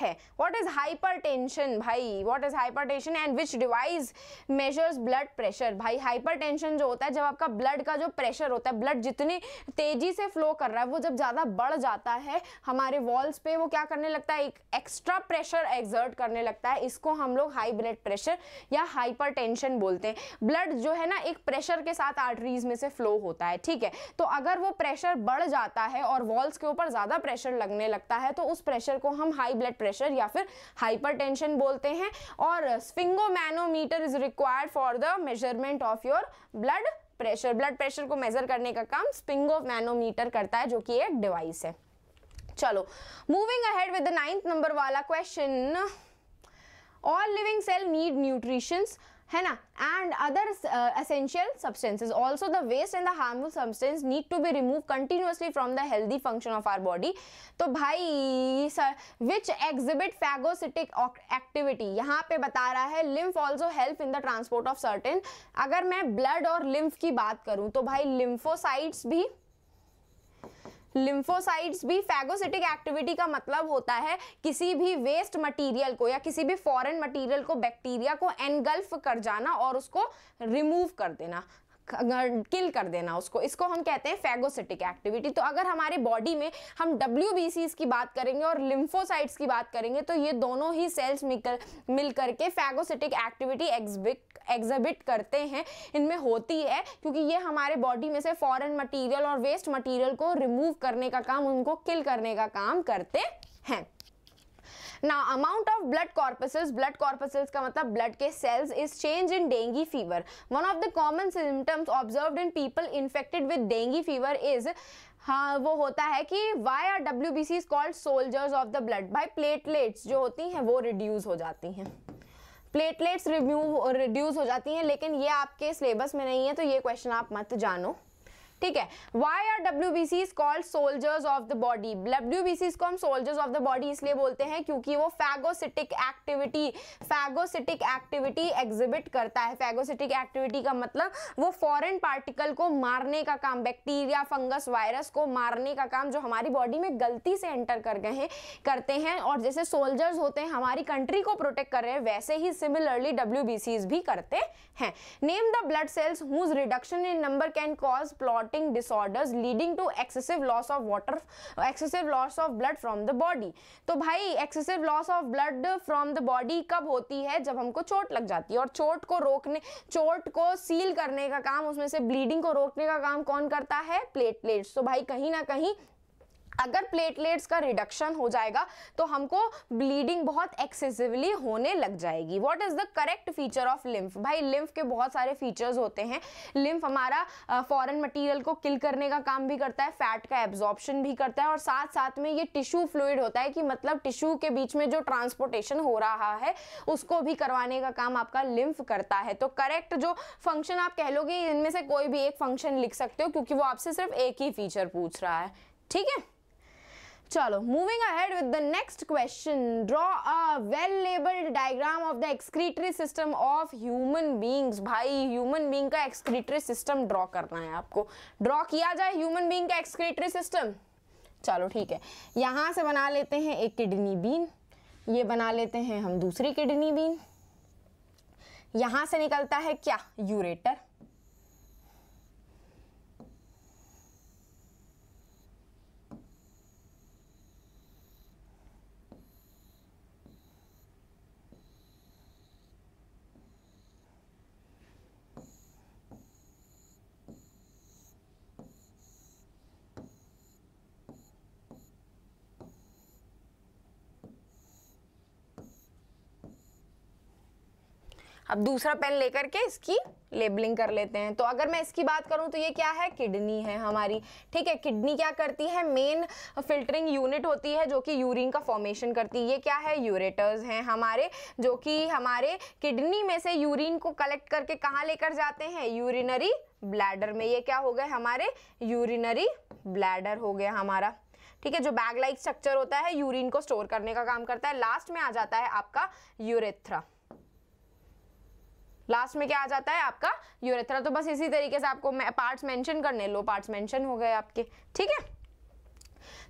है वॉट इज हाइपर टेंशन भाई what is tension and which device measures blood pressure भाई हाइपर टेंशन जो होता है जब आपका ब्लड का जो प्रेशर होता है ब्लड जितनी तेजी से फ्लो कर रहा है वो जब ज़्यादा बढ़ जाता है हमारे वॉल्स पे वो क्या करने लगता है एक एक्स्ट्रा प्रेशर एग्जर्ट करने लगता है इसको हम लोग हाई ब्लड प्रेशर या हाइपर टेंशन बोलते हैं ब्लड जो है ना एक प्रेशर के साथ आर्टरीज में से फ्लो होता है ठीक है तो अगर वो प्रेशर बढ़ जाता है और वॉल्स के ऊपर ज़्यादा प्रेशर लगने लगता है तो उस प्रेशर को हम हाई ब्लड प्रेशर या फिर हाइपर बोलते हैं और sphygmomanometer is required for the measurement of your blood pressure blood pressure को मेजर करने का काम स्पिंगोमैनोमीटर करता है जो कि एक डिवाइस है चलो moving ahead with the ninth number वाला question all living cell need nutritions है ना and other essential substances also the waste and the harmful substance need to be remove continuously from the healthy function of our body तो भाई sir which exhibit phagocytic activity यहाँ पे बता रहा है lymph also help in the transport of certain अगर मैं blood और लिम्फ की बात करूँ तो भाई लिम्फोसाइट्स भी लिम्फोसाइट्स भी फैगोसिटिक एक्टिविटी का मतलब होता है किसी भी वेस्ट मटेरियल को या किसी भी फॉरेन मटेरियल को बैक्टीरिया को एनगल्फ कर जाना और उसको रिमूव कर देना किल कर देना उसको इसको हम कहते हैं फैगोसिटिक एक्टिविटी तो अगर हमारे बॉडी में हम डब्ल्यू की बात करेंगे और लिम्फोसाइट्स की बात करेंगे तो ये दोनों ही सेल्स मिलकर मिल करके फैगोसिटिक एक्टिविटी एग्जिबिट एग्जिबिट करते हैं इनमें होती है क्योंकि ये हमारे बॉडी में से फ़ॉरन मटीरियल और वेस्ट मटीरियल को रिमूव करने का काम उनको किल करने का काम करते हैं ना amount of blood corpuscles blood corpuscles का मतलब ब्लड के cells is change in dengue fever one of the common symptoms observe in people infected with dengue fever is हाँ वो होता है कि why are W B C is called soldiers of the blood भाई platelets जो होती हैं वो रिड्यूज हो जाती हैं प्लेटलेट्स रिड्यूस हो जाती हैं लेकिन ये आपके सिलेबस में नहीं है तो ये क्वेश्चन आप मत जानो ठीक है why are W B Cs called soldiers of the body W B Cs को हम सोल्जर्स ऑफ द बॉडी इसलिए बोलते हैं क्योंकि वो phagocytic activity phagocytic activity exhibit करता है फैगोसिटिक एक्टिविटी का मतलब वो फॉरेन पार्टिकल को मारने का काम बैक्टीरिया फंगस वायरस को मारने का काम जो हमारी बॉडी में गलती से एंटर कर गए हैं करते हैं और जैसे सोल्जर्स होते हैं हमारी कंट्री को प्रोटेक्ट कर रहे हैं वैसे ही सिमिलरली डब्ल्यू भी करते हैं name the blood cells whose reduction in number can cause plot clotting disorders leading to excessive loss of water excessive loss of blood from the body तो भाई excessive loss of blood from the body कब होती है जब हमको चोट लग जाती है और चोट को रोकने चोट को सील करने का काम उसमें से ब्लीडिंग को रोकने का काम कौन करता है प्लेटलेट्स तो भाई कहीं ना कहीं अगर प्लेटलेट्स का रिडक्शन हो जाएगा तो हमको ब्लीडिंग बहुत एक्सेसिवली होने लग जाएगी what is the correct feature of lymph भाई लिम्फ के बहुत सारे फीचर्स होते हैं लिम्फ हमारा फॉरन मटीरियल को किल करने का काम भी करता है फैट का एब्जॉर्प्शन भी करता है और साथ साथ में ये टिश्यू फ्लूड होता है कि मतलब टिश्यू के बीच में जो ट्रांसपोर्टेशन हो रहा है उसको भी करवाने का काम आपका लिम्फ करता है तो करेक्ट जो फंक्शन आप कह लोगे इनमें से कोई भी एक फंक्शन लिख सकते हो क्योंकि वो आपसे सिर्फ एक ही फीचर पूछ रहा है ठीक है चलो moving ahead with the next question draw a well labelled diagram of the excretory system of human beings भाई ह्यूमन बींग का एक्सक्रीटरी सिस्टम ड्रॉ करना है आपको ड्रॉ किया जाए ह्यूमन बींग का एक्सक्रीटरी सिस्टम चलो ठीक है यहां से बना लेते हैं एक किडनी बीन ये बना लेते हैं हम दूसरी किडनी बीन यहां से निकलता है क्या यूरेटर अब दूसरा पेन लेकर के इसकी लेबलिंग कर लेते हैं तो अगर मैं इसकी बात करूं तो ये क्या है किडनी है हमारी ठीक है किडनी क्या करती है मेन फिल्टरिंग यूनिट होती है जो कि यूरिन का फॉर्मेशन करती है ये क्या है यूरेटर्स हैं हमारे जो कि हमारे किडनी में से यूरिन को कलेक्ट करके कहाँ लेकर जाते हैं यूरिनरी ब्लैडर में ये क्या हो गए हमारे यूरिनरी ब्लैडर हो गया हमारा ठीक है जो बैग लाइक स्ट्रक्चर होता है यूरिन को स्टोर करने का काम करता है लास्ट में आ जाता है आपका यूरेथ्रा लास्ट में क्या आ जाता है आपका यूरेथ्रा तो बस इसी तरीके से आपको पार्ट्स मेंशन करने लो पार्ट्स मेंशन हो गए आपके ठीक है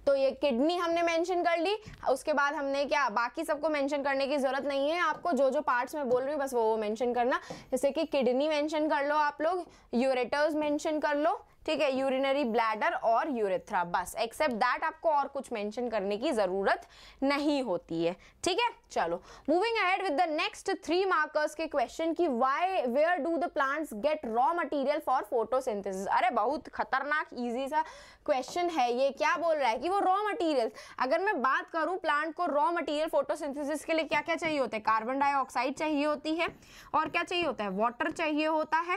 तो ये किडनी हमने मेंशन कर ली उसके बाद हमने क्या बाकी सबको मेंशन करने की ज़रूरत नहीं है आपको जो जो पार्ट्स में बोल रही हूँ बस वो वो मेंशन करना जैसे कि किडनी मेंशन कर लो आप लोग यूरेटर्स मेंशन कर लो ठीक है यूरिनरी ब्लैडर और यूरेथ्रा बस एक्सेप्ट दैट आपको और कुछ मेंशन करने की ज़रूरत नहीं होती है ठीक है चलो moving ahead with the next three markers के क्वेश्चन की why where do the plants get raw material for photosynthesis अरे बहुत खतरनाक इजी सा क्वेश्चन है ये क्या बोल रहा है कि वो रॉ मटीरियल अगर मैं बात करूँ प्लांट को रॉ मटीरियल फोटोसिंथेसिस के लिए क्या क्या चाहिए होता है कार्बन डाइऑक्साइड चाहिए होती है और क्या चाहिए होता है वाटर चाहिए होता है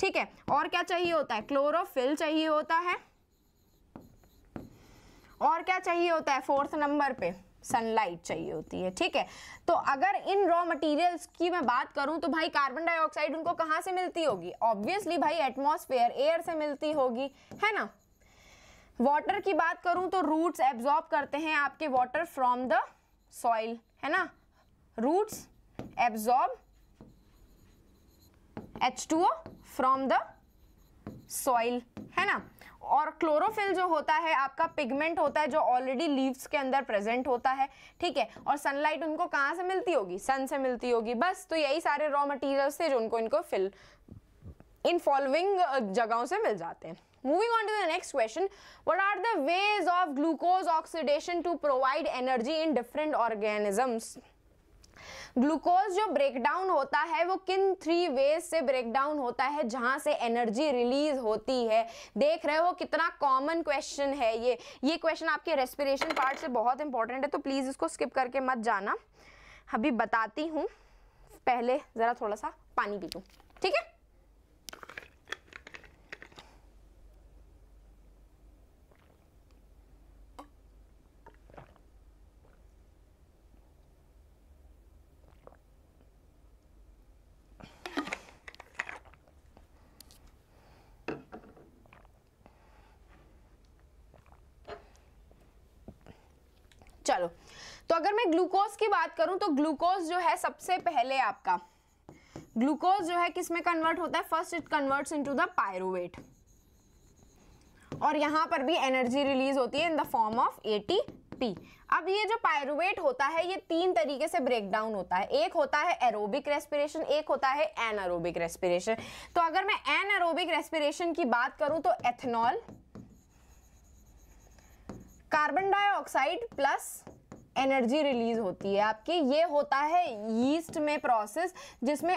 ठीक है और क्या चाहिए होता है क्लोरोफिल चाहिए होता है और क्या चाहिए होता है फोर्थ नंबर पे सनलाइट चाहिए होती है ठीक है तो अगर इन रॉ मटेरियल्स की मैं बात करूं तो भाई कार्बन डाइऑक्साइड उनको कहां से मिलती होगी ऑब्वियसली भाई एटमॉस्फेयर एयर से मिलती होगी है ना वाटर की बात करूं तो रूट्स एब्जॉर्ब करते हैं आपके वाटर फ्रॉम द सॉइल है ना roots absorb H2O from the soil है ना और क्लोरोफिल जो होता है आपका पिगमेंट होता है जो ऑलरेडी लीव्स के अंदर प्रेजेंट होता है ठीक है और सनलाइट उनको कहाँ से मिलती होगी सन से मिलती होगी बस तो यही सारे रॉ मटेरियल्स थे जो उनको इनको फिल इन फॉलोइंग जगहों से मिल जाते हैं Moving on to the next question, what are the ways of glucose oxidation to provide energy in different organisms? Glucose जो ब्रेकडाउन होता है वो किन थ्री वेज से ब्रेकडाउन होता है जहाँ से एनर्जी रिलीज होती है देख रहे हो कितना कॉमन क्वेश्चन है ये ये क्वेश्चन आपके रेस्पिरेशन पार्ट से बहुत इंपॉर्टेंट है तो प्लीज़ इसको स्किप करके मत जाना अभी बताती हूँ पहले ज़रा थोड़ा सा पानी पी लूँ ठीक है तो अगर मैं ग्लूकोज की बात करूं तो ग्लूकोज जो है सबसे पहले आपका ग्लूकोज जो है किसमें कन्वर्ट होता है first it converts into the pyruvate और यहां पर भी एनर्जी रिलीज होती है in the form of ATP अब ये जो पायरुवेट होता है ये तीन तरीके से ब्रेक डाउन होता है एक होता है एरोबिक रेस्पिरेशन एक होता है एनारोबिक रेस्पिरेशन तो अगर मैं एनारोबिक रेस्पिरेशन की बात करूं तो ethanol carbon dioxide plus energy release होती है आपकी ये होता है यीस्ट में प्रोसेस जिसमें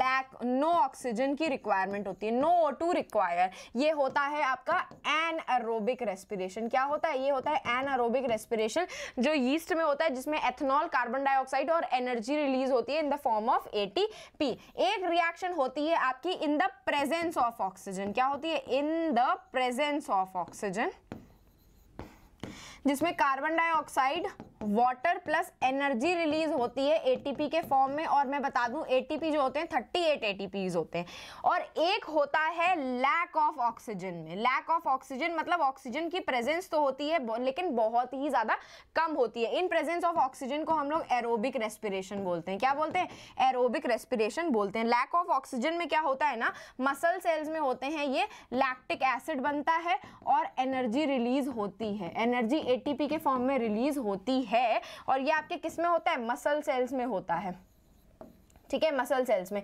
लैक नो ऑक्सीजन की रिक्वायरमेंट होती है नो ओ टू रिक्वायर ये होता है आपका एन अरोबिक रेस्पिरेशन क्या होता है ये होता है एन अरोबिक रेस्पिरेशन जो यीस्ट में होता है जिसमें एथनॉल कार्बन डाइऑक्साइड और एनर्जी रिलीज होती है in the form of ATP एक रिएक्शन होती है आपकी in the presence of oxygen क्या होती है in the presence of oxygen जिसमें carbon dioxide water plus energy release होती है एटीपी के फॉर्म में और मैं बता दूं एटीपी जो होते हैं 38 एटीपी होते हैं और एक होता है लैक ऑफ ऑक्सीजन में लैक ऑफ ऑक्सीजन मतलब ऑक्सीजन की प्रेजेंस तो होती है लेकिन बहुत ही ज़्यादा कम होती है इन प्रेजेंस ऑफ ऑक्सीजन को हम लोग एरोबिक रेस्पिरेशन बोलते हैं क्या बोलते हैं एरोबिक रेस्पिरेशन बोलते हैं लैक ऑफ ऑक्सीजन में क्या होता है ना मसल सेल्स में होते हैं ये लैक्टिक एसिड बनता है और एनर्जी रिलीज होती है एनर्जी एटीपी के फॉर्म में रिलीज होती है है और ये आपके किस में होता है मसल सेल्स में होता है ठीक है मसल सेल्स में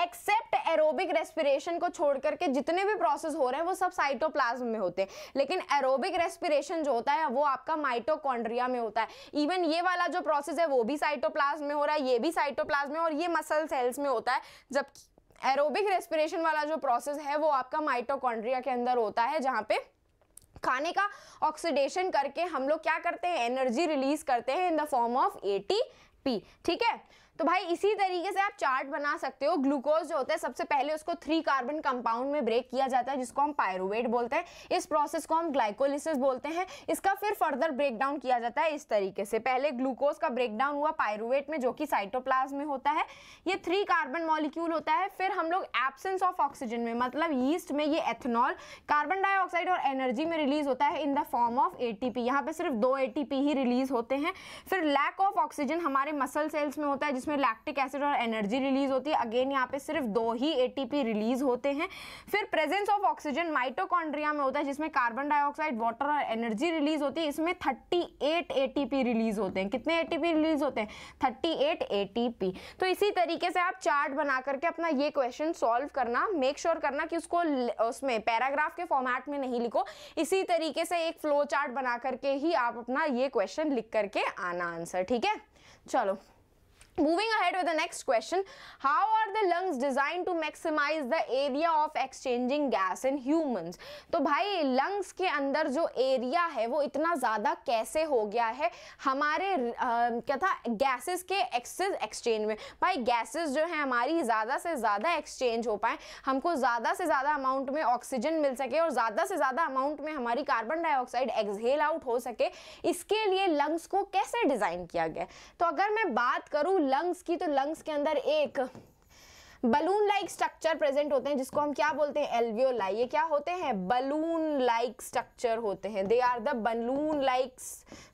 एक्सेप्ट एरोबिक रेस्पिरेशन को छोड़कर के जितने भी प्रोसेस हो रहे हैं वो सब साइटोप्लाज्म में होते हैं लेकिन एरोबिक रेस्पिरेशन जो होता है वो आपका माइटोकॉन्ड्रिया में होता है इवन ये वाला जो प्रोसेस है वो भी साइटोप्लाज्म में हो रहा है ये भी साइटोप्लाज्म में और ये मसल सेल्स में होता है जबकि एरोबिक रेस्पिरेशन वाला जो प्रोसेस है वो आपका माइटोकॉन्ड्रिया के अंदर होता है जहाँ पे खाने का ऑक्सीडेशन करके हम लोग क्या करते हैं एनर्जी रिलीज करते हैं in the form of ATP ठीक है तो भाई इसी तरीके से आप चार्ट बना सकते हो ग्लूकोज जो होता है सबसे पहले उसको थ्री कार्बन कंपाउंड में ब्रेक किया जाता है जिसको हम पायरुवेट बोलते हैं इस प्रोसेस को हम ग्लाइकोलिसिस बोलते हैं इसका फिर फर्दर ब्रेकडाउन किया जाता है इस तरीके से पहले ग्लूकोज का ब्रेकडाउन हुआ पायरुवेट में जो कि साइटोप्लाज में होता है ये थ्री कार्बन मॉलिक्यूल होता है फिर हम लोग एबसेंस ऑफ ऑक्सीजन में मतलब ईस्ट में ये एथेनॉल कार्बन डाइऑक्साइड और एनर्जी में रिलीज होता है in the form of P यहाँ पे सिर्फ दो पी ही रिलीज होते हैं फिर लैक ऑफ ऑक्सीजन हमारे मसल सेल्स में होता है जिसमें जिसमें लैक्टिक एसिड और एनर्जी रिलीज होती है अगेन यहाँ पे सिर्फ दो ही एटीपी रिलीज होते हैं फिर प्रेजेंस ऑफ ऑक्सीजन माइटोकॉन्ड्रिया में होता है जिसमें कार्बन डाइऑक्साइड वाटर और एनर्जी रिलीज होती है इसमें 38 एटीपी रिलीज होते हैं कितने एटीपी रिलीज होते हैं 38 एटीपी तो इसी तरीके से आप चार्ट बना करके अपना ये क्वेश्चन सॉल्व करना मेक श्योर sure करना कि उसको उसमें पैराग्राफ के फॉर्मेट में नहीं लिखो इसी तरीके से एक फ्लो चार्ट बना करके ही आप अपना ये क्वेश्चन लिख करके आना आंसर ठीक है चलो Moving ahead with the next question, how are the lungs designed to maximize the area of exchanging gas in humans? तो भाई lungs के अंदर जो area है वो इतना ज़्यादा कैसे हो गया है हमारे आ, क्या था gases के excess exchange में भाई gases जो हैं हमारी ज़्यादा से ज़्यादा exchange हो पाए हमको ज़्यादा से ज़्यादा amount में oxygen मिल सके और ज़्यादा से ज़्यादा amount में हमारी carbon dioxide exhale out हो सके इसके लिए lungs को कैसे design किया गया तो अगर मैं बात करूँ लंग्स की तो लंग्स के अंदर एक बलून लाइक स्ट्रक्चर प्रेजेंट होते हैं जिसको हम क्या बोलते हैं एल्वियोलाई ये क्या होते हैं बलून लाइक स्ट्रक्चर होते हैं they are the balloon like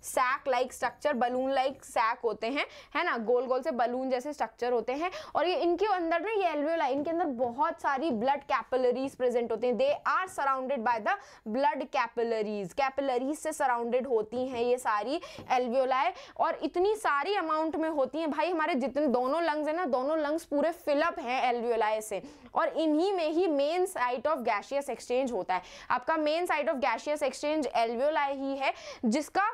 sac like structure balloon like sac होते हैं है ना गोल गोल से बलून जैसे स्ट्रक्चर होते हैं और ये इनके अंदर ना ये एल्वियोलाई इनके अंदर बहुत सारी ब्लड कैपिलरीज प्रेजेंट होते हैं they are surrounded by the blood capillaries capillaries से सराउंडेड होती हैं ये सारी एल्वियोलाई और इतनी सारी अमाउंट में होती हैं भाई हमारे जितने दोनों लंग्स हैं ना दोनों लंग्स पूरे फिलअप हैं एल्वियोलाई से और इन्हीं में ही main site of gaseous exchange होता है आपका main site of gaseous exchange alveoli ही है जिसका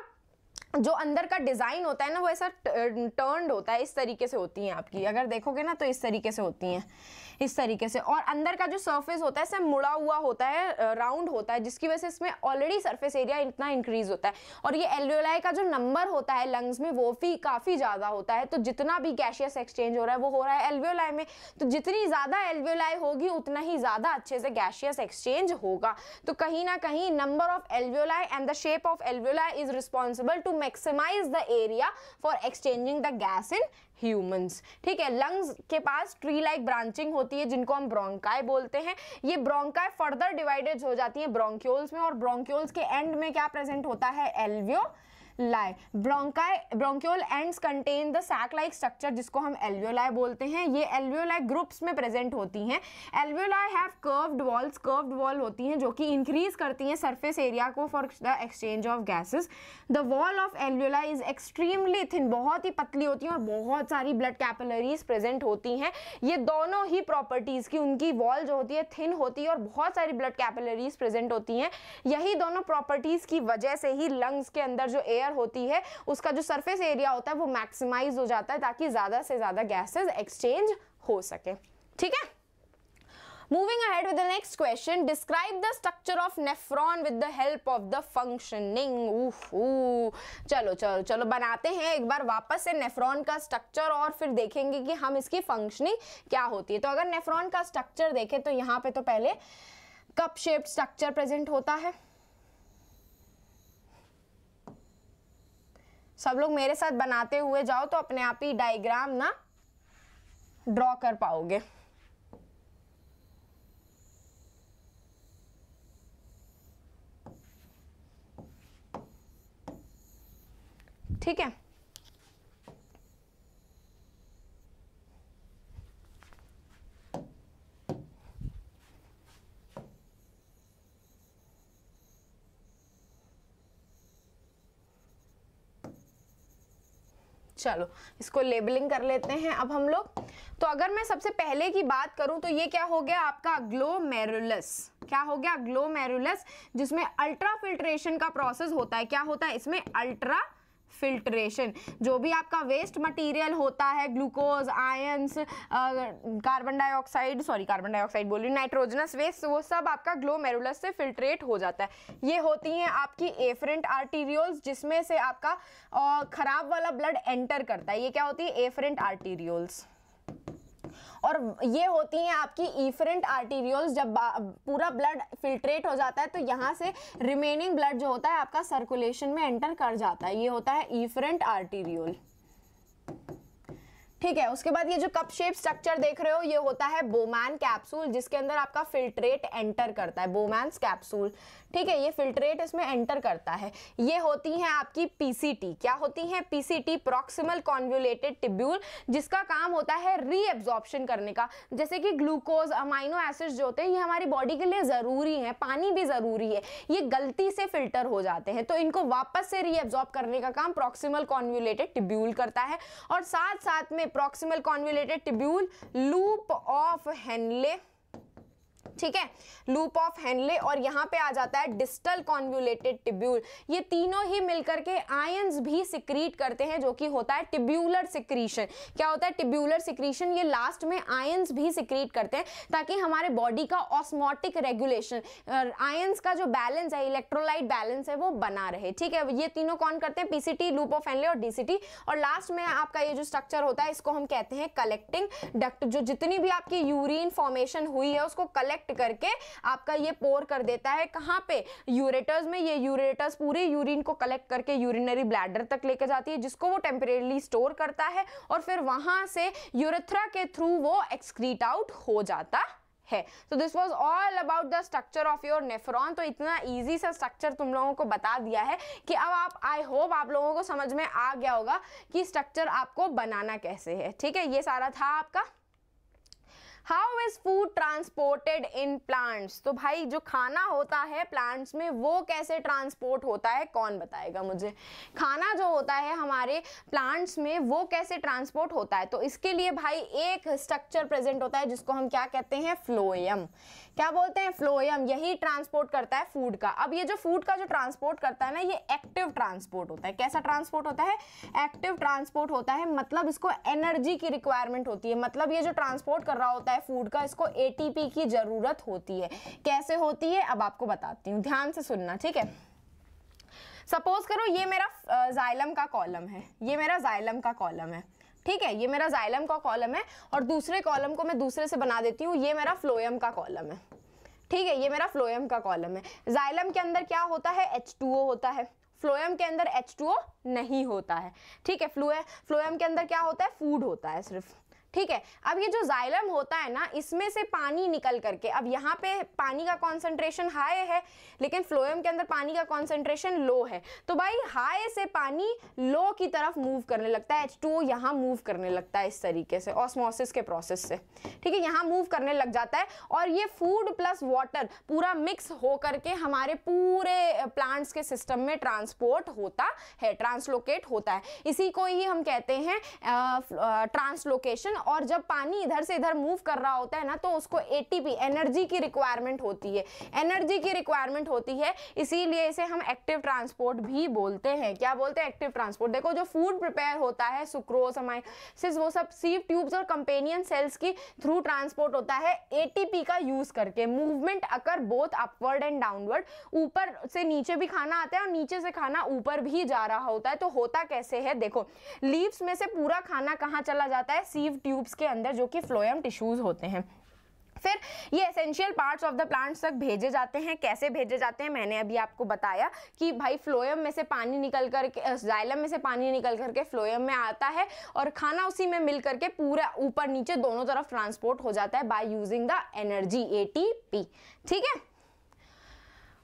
जो अंदर का डिज़ाइन होता है ना वो ऐसा टर्नड होता है इस तरीके से होती हैं आपकी अगर देखोगे ना तो इस तरीके से होती हैं इस तरीके से और अंदर का जो सर्फेस होता है सब मुड़ा हुआ होता है राउंड होता है जिसकी वजह से इसमें ऑलरेडी सर्फेस एरिया इतना इंक्रीज होता है और ये एल्वियोलाई का जो नंबर होता है लंग्स में वो भी काफ़ी ज़्यादा होता है तो जितना भी गैशियस एक्सचेंज हो रहा है वो हो रहा है एल्वियोलाई में तो जितनी ज़्यादा एल्वियोलाई होगी उतना ही ज़्यादा अच्छे से गैशियस एक्सचेंज होगा तो कहीं ना कहीं number of alveoli and the shape of alveoli is responsible to maximise the area for exchanging the gas in humans ठीक है लंग्स के पास ट्री लाइक ब्रांचिंग होती है जिनको हम ब्रोंकाय बोलते हैं ये ब्रोंकाय फर्दर डिवाइडेड हो जाती है ब्रोंक्योल्स में और ब्रोंक्योल्स के एंड में क्या प्रेजेंट होता है alveoli bronchi bronchial ends contain the sac like structure जिसको हम एल्वियोलाय बोलते हैं ये एल्वियोलाय ग्रुप्स में प्रेजेंट होती हैं alveoli have curved walls curved wall होती हैं जो कि इंक्रीज करती हैं सरफेस एरिया को for the exchange of gases the wall of alveoli is extremely thin बहुत ही पतली होती हैं और बहुत सारी ब्लड कैपिलरीज प्रेजेंट होती हैं ये दोनों ही प्रॉपर्टीज़ की उनकी वॉल जो होती है थिन होती है और बहुत सारी ब्लड कैपिलरीज प्रेजेंट होती हैं यही दोनों प्रॉपर्टीज़ की वजह से ही लंग्स के अंदर जो एयर लेयर होती है उसका जो सरफेस एरिया होता है वो मैक्सिमाइज हो जाता है ताकि ज़्यादा से ज़्यादा गैसेज एक्सचेंज हो सके ठीक है Moving ahead with the next question, describe the structure of nephron with the help of the functioning. Ooh, चलो चलो चलो बनाते हैं एक बार वापस से नेफ्रॉन का स्ट्रक्चर और फिर देखेंगे कि हम इसकी फंक्शनिंग क्या होती है तो अगर नेफ्रॉन का स्ट्रक्चर देखें तो यहाँ पे तो पहले कप शेप्ड स्ट्रक्चर प्रेजेंट होता है सब लोग मेरे साथ बनाते हुए जाओ तो अपने आप ही डायग्राम ना ड्रॉ कर पाओगे ठीक है चलो इसको लेबलिंग कर लेते हैं अब हम लोग तो अगर मैं सबसे पहले की बात करूं तो ये क्या हो गया आपका ग्लोमेरुलस क्या हो गया ग्लोमेरुलस जिसमें अल्ट्रा फिल्ट्रेशन का प्रोसेस होता है क्या होता है इसमें अल्ट्रा फिल्ट्रेशन जो भी आपका वेस्ट मटेरियल होता है glucose ions carbon dioxide sorry carbon dioxide बोली नाइट्रोजनस वेस्ट वो सब आपका ग्लोमेरुलस से फिल्ट्रेट हो जाता है ये होती हैं आपकी एफरेंट आर्टीरियोल्स जिसमें से आपका ख़राब वाला ब्लड एंटर करता है ये क्या होती है एफरेंट आर्टीरियोल्स और ये होती हैं आपकी ईफरेंट आर्टीरियोल्स जब पूरा ब्लड फिल्ट्रेट हो जाता है तो यहाँ से रिमेनिंग ब्लड जो होता है आपका सर्कुलेशन में एंटर कर जाता है ये होता है ईफरेंट आर्टीरियोल ठीक है उसके बाद ये जो कप शेप स्ट्रक्चर देख रहे हो ये होता है बोमैन कैप्सूल जिसके अंदर आपका फिल्ट्रेट एंटर करता है बोमैन कैप्सूल ठीक है ये फिल्ट्रेट इसमें एंटर करता है ये होती हैं आपकी पीसीटी क्या होती हैं पीसीटी प्रॉक्सिमल कॉन्व्यूलेटेड टिब्यूल जिसका काम होता है रीएब्जॉर्प्शन करने का जैसे कि ग्लूकोज अमाइनो एसिड्स जो होते हैं ये हमारी बॉडी के लिए ज़रूरी हैं पानी भी ज़रूरी है ये गलती से फिल्टर हो जाते हैं तो इनको वापस से रीअब्जॉर्ब करने का काम प्रॉक्सिमल कॉन्व्यूलेटेड टिब्यूल करता है और साथ साथ में proximal convoluted tubule loop of Henle ठीक है लूप ऑफ हैंडले और यहाँ पे आ जाता है डिस्टल कॉन्व्यूलेटेड टिब्यूल ये तीनों ही मिलकर के आयंस भी सिक्रीट करते हैं जो कि होता है टिब्यूलर सिक्रीशन क्या होता है टिब्यूलर सिक्रीशन ये लास्ट में आयंस भी सिक्रीट करते हैं ताकि हमारे बॉडी का ऑस्मोटिक रेगुलेशन आयंस का जो बैलेंस है इलेक्ट्रोलाइट बैलेंस है वो बना रहे ठीक है ये तीनों कौन करते हैं पीसीटी लूप ऑफ एनले और डीसीटी और लास्ट में आपका ये जो स्ट्रक्चर होता है इसको हम कहते हैं कलेक्टिंग डक्ट जो जितनी भी आपकी यूरिन फॉर्मेशन हुई है उसको कलेक्ट कलेक्ट करके आपका ये पोर कर देता है कहाँ पे यूरेटर्स में ये यूरेटर्स पूरे यूरिन को कलेक्ट करके यूरिनरी ब्लैडर तक लेके जाती है जिसको वो टेम्परेली स्टोर करता है और फिर वहाँ से यूरेथ्रा के थ्रू वो एक्सक्रीट आउट हो जाता है so this was all about the structure of your nephron तो इतना ईजी सा स्ट्रक्चर तुम लोगों को बता दिया है कि अब आप आई होप आप लोगों को समझ में आ गया होगा कि स्ट्रक्चर आपको बनाना कैसे है ठीक है ये सारा था आपका how is food transported in plants तो भाई जो खाना होता है प्लांट्स में वो कैसे ट्रांसपोर्ट होता है कौन बताएगा मुझे खाना जो होता है हमारे प्लांट्स में वो कैसे ट्रांसपोर्ट होता है तो इसके लिए भाई एक स्ट्रक्चर प्रेजेंट होता है जिसको हम क्या कहते हैं फ्लोएम क्या बोलते हैं फ्लोएम यही ट्रांसपोर्ट करता है फूड का अब ये जो फूड का जो ट्रांसपोर्ट करता है ना ये एक्टिव ट्रांसपोर्ट होता है कैसा ट्रांसपोर्ट होता है एक्टिव ट्रांसपोर्ट होता है मतलब इसको एनर्जी की रिक्वायरमेंट होती है मतलब ये जो ट्रांसपोर्ट कर रहा होता है फूड का इसको ए की ज़रूरत होती है कैसे होती है अब आपको बताती हूँ ध्यान से सुनना ठीक है सपोज करो ये मेरा जाइलम का कॉलम है ये मेरा जाइलम का कॉलम है ठीक है ये मेरा जाइलम का कॉलम है और दूसरे कॉलम को मैं दूसरे से बना देती हूँ ये मेरा फ्लोएम का कॉलम है ठीक है ये मेरा फ्लोएम का कॉलम है जाइलम के अंदर क्या होता है एच होता है फ्लोएम के अंदर एच नहीं होता है ठीक है फ्लोए फ्लोएम के अंदर क्या होता है फूड होता है सिर्फ ठीक है अब ये जो जाइलम होता है ना इसमें से पानी निकल करके अब यहाँ पे पानी का कॉन्सेंट्रेशन हाई है लेकिन फ्लोएम के अंदर पानी का कॉन्सेंट्रेशन लो है तो भाई हाई से पानी लो की तरफ मूव करने लगता है एच टू यहाँ मूव करने लगता है इस तरीके से ऑस्मोसिस के प्रोसेस से ठीक है यहाँ मूव करने लग जाता है और ये फूड प्लस वाटर पूरा मिक्स हो करके हमारे पूरे प्लांट्स के सिस्टम में ट्रांसपोर्ट होता है ट्रांसलोकेट होता है इसी को ही हम कहते हैं ट्रांसलोकेशन और जब पानी इधर से इधर मूव कर रहा होता है ना तो उसको ए एनर्जी की रिक्वायरमेंट होती है एनर्जी की रिक्वायरमेंट होती है इसीलिए इसे हम एक्टिव ट्रांसपोर्ट भी बोलते हैं क्या बोलते हैं एक्टिव ट्रांसपोर्ट देखो जो फूड प्रिपेयर होता है सुक्रोस हमारे वो सब सीव ट्यूब्स और कंपेनियन सेल्स की थ्रू ट्रांसपोर्ट होता है ए का यूज करके movement occur both upward and downward ऊपर से नीचे भी खाना आता है और नीचे से खाना ऊपर भी जा रहा होता है तो होता कैसे है देखो लीव्स में से पूरा खाना कहाँ चला जाता है सीव ट्यूब ट्यूब्स के अंदर जो कि फ्लोएम टिश्यूज़ होते हैं फिर ये essential parts of the plants तक भेजे जाते हैं कैसे भेजे जाते हैं मैंने अभी आपको बताया कि भाई फ्लोएम में से पानी निकल कर जाइलम में से पानी निकल करके फ्लोएम में आता है और खाना उसी में मिल करके पूरा ऊपर नीचे दोनों तरफ ट्रांसपोर्ट हो जाता है बाय यूजिंग द एनर्जी ए ठीक है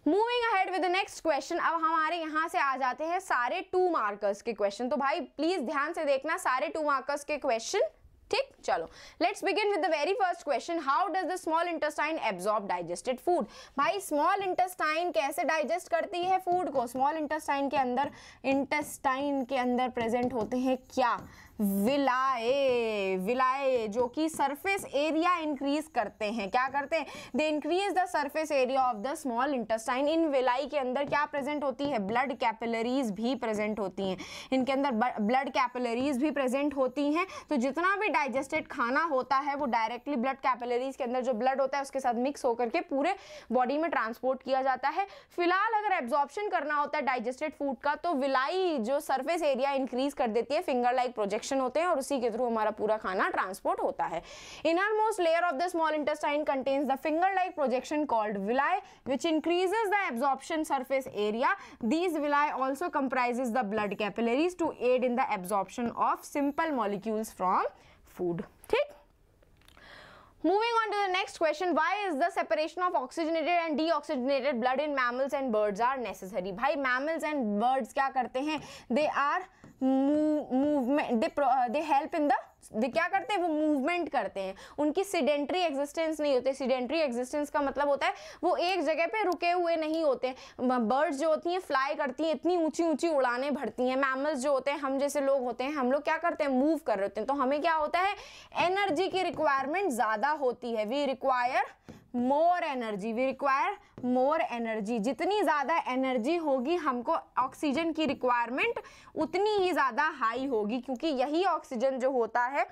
moving ahead with next question अब हमारे यहाँ से आ जाते हैं सारे टू मार्कर्स के क्वेश्चन तो भाई प्लीज ध्यान से देखना सारे टू मार्कर्स के क्वेश्चन ठीक चलो let's begin with the very first question how does the small intestine absorb digested food भाई स्मॉल इंटेस्टाइन कैसे डाइजेस्ट करती है फूड को स्मॉल इंटेस्टाइन के अंदर इंटेस्टाइन के अंदर प्रेजेंट होते हैं क्या विलाए विलाए जो कि सरफेस एरिया इंक्रीज करते हैं क्या करते हैं they increase the surface area of the small intestine in villi के अंदर क्या प्रेजेंट होती है ब्लड कैपिलरीज भी प्रेजेंट होती हैं इनके अंदर ब्लड कैपिलरीज भी प्रेजेंट होती हैं तो जितना भी डाइजेस्टेड खाना होता है वो डायरेक्टली ब्लड कैपिलरीज के अंदर जो ब्लड होता है उसके साथ मिक्स होकर के पूरे बॉडी में ट्रांसपोर्ट किया जाता है फिलहाल अगर एब्जॉर्प्शन करना होता है डाइजेस्टेड फूड का तो विलाई जो सरफेस एरिया इंक्रीज कर देती है फिंगर लाइक प्रोजेक्शन कनेक्शन होते हैं और उसी के थ्रू हमारा पूरा खाना ट्रांसपोर्ट होता है innermost layer of the small intestine contains the finger like projection called villi which increases the absorption surface area these villi also comprises the blood capillaries to aid in the absorption of simple molecules from food ठीक Moving on to the next question, why is the separation of oxygenated and deoxygenated blood in mammals and birds are necessary? भाई mammals and birds क्या करते हैं? They are movement they they help in the way क्या करते हैं वो movement करते हैं उनकी सीडेंट्री एग्जिस्टेंस नहीं होते सीडेंट्री एग्जिस्टेंस का मतलब होता है वो एक जगह पे रुके हुए नहीं होते बर्ड्स जो होती हैं फ्लाई करती हैं इतनी ऊंची ऊंची उड़ानें भरती हैं मैमल्स जो होते हैं हम जैसे लोग होते हैं हम लोग क्या करते हैं मूव कर रहे होते हैं तो हमें क्या होता है एनर्जी की रिक्वायरमेंट ज़्यादा होती है we require more energy we require more energy जितनी ज़्यादा एनर्जी होगी हमको ऑक्सीजन की रिक्वायरमेंट उतनी ही ज़्यादा हाई होगी क्योंकि यही ऑक्सीजन जो होता है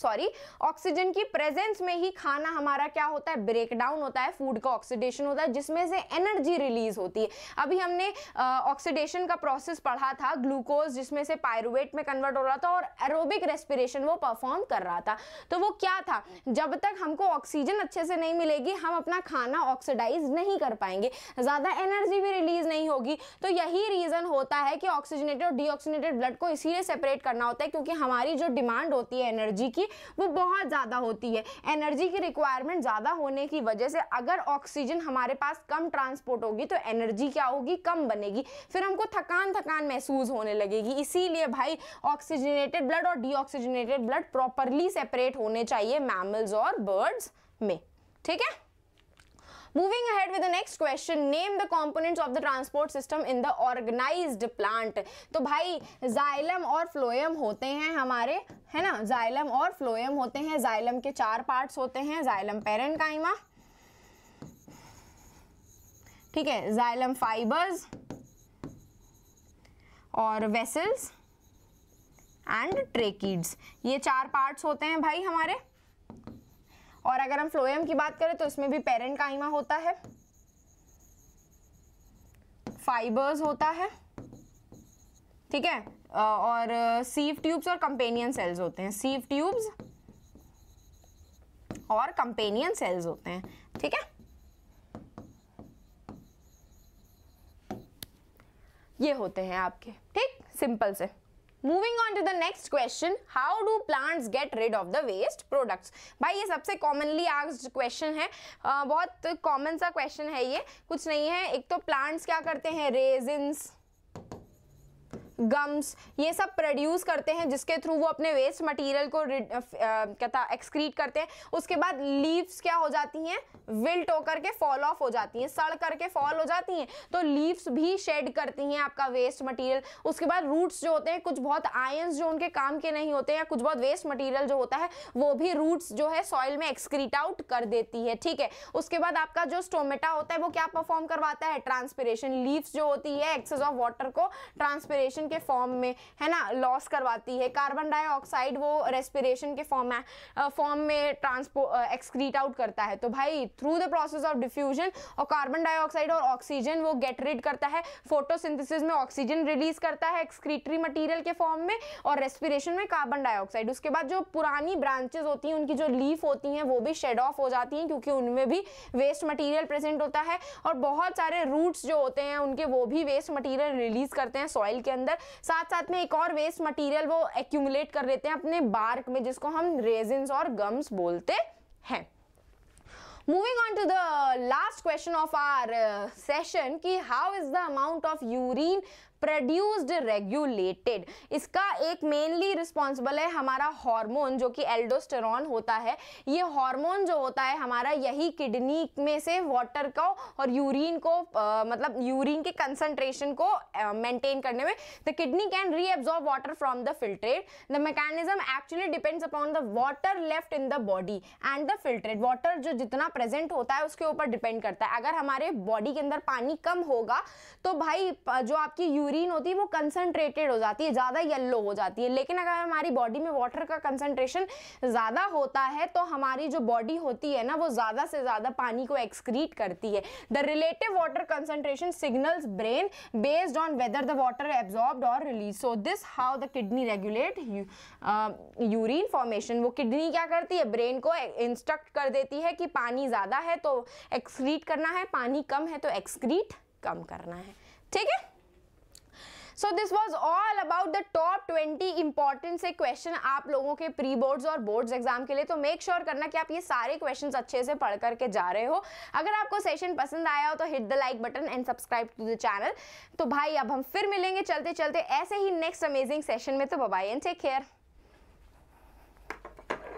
सॉरी ऑक्सीजन की प्रेजेंस में ही खाना हमारा क्या होता है ब्रेक डाउन होता है फूड का ऑक्सीडेशन होता है जिसमें से एनर्जी रिलीज होती है अभी हमने ऑक्सीडेशन का प्रोसेस पढ़ा था ग्लूकोज जिसमें से पायरुवेट में कन्वर्ट हो रहा था और एरोबिक रेस्पिरेशन वो परफॉर्म कर रहा था तो वो क्या था जब तक हमको ऑक्सीजन अच्छे से नहीं मिलेगी हम अपना खाना ऑक्सीडाइज नहीं कर पाएंगे ज़्यादा एनर्जी भी रिलीज नहीं होगी तो यही रीज़न होता है कि ऑक्सीजनेटेड और डीऑक्सीनेटेड ब्लड को इसीलिए सेपरेट करना होता है क्योंकि हमारी जो डिमांड होती है एनर्जी की वो बहुत ज़्यादा होती है एनर्जी की रिक्वायरमेंट ज़्यादा होने की वजह से अगर ऑक्सीजन हमारे पास कम ट्रांसपोर्ट होगी तो एनर्जी क्या होगी कम बनेगी फिर हमको थकान थकान महसूस होने लगेगी इसीलिए भाई ऑक्सीजनेटेड ब्लड और डीऑक्सीजनेटेड ब्लड प्रॉपरली सेपरेट होने चाहिए मैमल्स और बर्ड्स में ठीक है Moving ahead with the next question, name the components of the transport system in the organized plant. तो भाई जाइलम और फ्लोएम होते हैं हमारे है ना जाइलम और फ्लोएम होते हैं जाइलम के चार पार्ट्स होते हैं जाइलम पेरेंकाइमा ठीक है जाइलम फाइबर्स और वेसल्स एंड ट्रेकिड्स ये चार पार्ट्स होते हैं भाई हमारे और अगर हम फ्लोएम की बात करें तो इसमें भी पेरेंट काइमा होता है फाइबर्स होता है ठीक है और सीव ट्यूब्स और कंपेनियन सेल्स होते हैं सीव ट्यूब्स और कंपेनियन सेल्स होते हैं ठीक है ये होते हैं आपके ठीक सिंपल से moving on to the next question how do plants get rid of the waste products भाई ये सबसे कॉमनली आस्ड क्वेश्चन है uh, बहुत कॉमन सा क्वेश्चन है ये कुछ नहीं है एक तो प्लांट्स क्या करते हैं रेजिन्स गम्स ये सब प्रोड्यूस करते हैं जिसके थ्रू वो अपने वेस्ट मटेरियल को कहता एक्सक्रीट करते हैं उसके बाद लीव्स क्या हो जाती हैं विल्ट होकर के फॉल ऑफ हो जाती हैं सड़ करके फॉल हो जाती हैं तो लीव्स भी शेड करती हैं आपका वेस्ट मटीरियल उसके बाद रूट्स जो होते हैं कुछ बहुत आयन्स जो उनके काम के नहीं होते हैं कुछ बहुत वेस्ट मटीरियल जो होता है वो भी रूट्स जो है सॉइल में एक्सक्रीट आउट कर देती है ठीक है उसके बाद आपका जो स्टोमेटा होता है वो क्या परफॉर्म करवाता है ट्रांसपेरेशन लीव्स जो होती है एक्सेस ऑफ वाटर को ट्रांसपेरेशन के फॉर्म में है ना लॉस करवाती है कार्बन डाइऑक्साइड वो रेस्पिरेशन के फॉर्म में फॉर्म में ट्रांसपो एक्सक्रीट आउट करता है तो भाई through the process of diffusion और कार्बन डाइऑक्साइड और ऑक्सीजन वो गेट रिड करता है फोटोसिंथेसिस में ऑक्सीजन रिलीज करता है एक्सक्रीटरी मटीरियल के फॉर्म में और रेस्पिरेशन में कार्बन डाइऑक्साइड उसके बाद जो पुरानी ब्रांचेज होती हैं उनकी जो लीफ होती हैं वो भी शेड ऑफ हो जाती हैं क्योंकि उनमें भी वेस्ट मटीरियल प्रेजेंट होता है और बहुत सारे रूट्स जो होते हैं उनके वो भी वेस्ट मटेरियल रिलीज करते हैं सॉइल के अंदर साथ साथ में एक और वेस्ट मटीरियल वो एक्यूमुलेट कर लेते हैं अपने बार्क में जिसको हम रेजिन और गम्स बोलते हैं moving on to the last question of our session कि how is the amount of urine produced regulated इसका एक मेनली रिस्पॉन्सिबल है हमारा हार्मोन जो कि एल्डोस्टेरॉन होता है ये हार्मोन जो होता है हमारा यही किडनी में से वाटर को और यूरिन को आ, मतलब यूरिन के कंसंट्रेशन को मेंटेन करने में the kidney can reabsorb water from the filtrate the mechanism actually depends upon the water left in the body and the filtrate water जो जितना प्रेजेंट होता है उसके ऊपर डिपेंड करता है अगर हमारे बॉडी के अंदर पानी कम होगा तो भाई जो आपकी यूरिन होती है वो कंसनट्रेटेड हो जाती है ज़्यादा येल्लो हो जाती है लेकिन अगर हमारी बॉडी में वाटर का कंसनट्रेशन ज़्यादा होता है तो हमारी जो बॉडी होती है ना वो ज़्यादा से ज़्यादा पानी को एक्सक्रीट करती है the relative water concentration signals brain based on whether the water absorb और release so this how the kidney regulate urine formation वो किडनी क्या करती है ब्रेन को इंस्ट्रक्ट कर देती है कि पानी ज़्यादा है तो एक्सक्रीट करना है पानी कम है तो एक्सक्रीट कम करना है ठीक है so this was all about the top twenty important से क्वेश्चन आप लोगों के प्री बोर्ड्स और बोर्ड्स एग्जाम के लिए तो मेक श्योर sure करना कि आप ये सारे क्वेश्चन अच्छे से पढ़ करके जा रहे हो अगर आपको सेशन पसंद आया हो तो hit the like button and subscribe to the channel तो भाई अब हम फिर मिलेंगे चलते चलते ऐसे ही नेक्स्ट अमेजिंग सेशन में तो बबाई एंड टेक केयर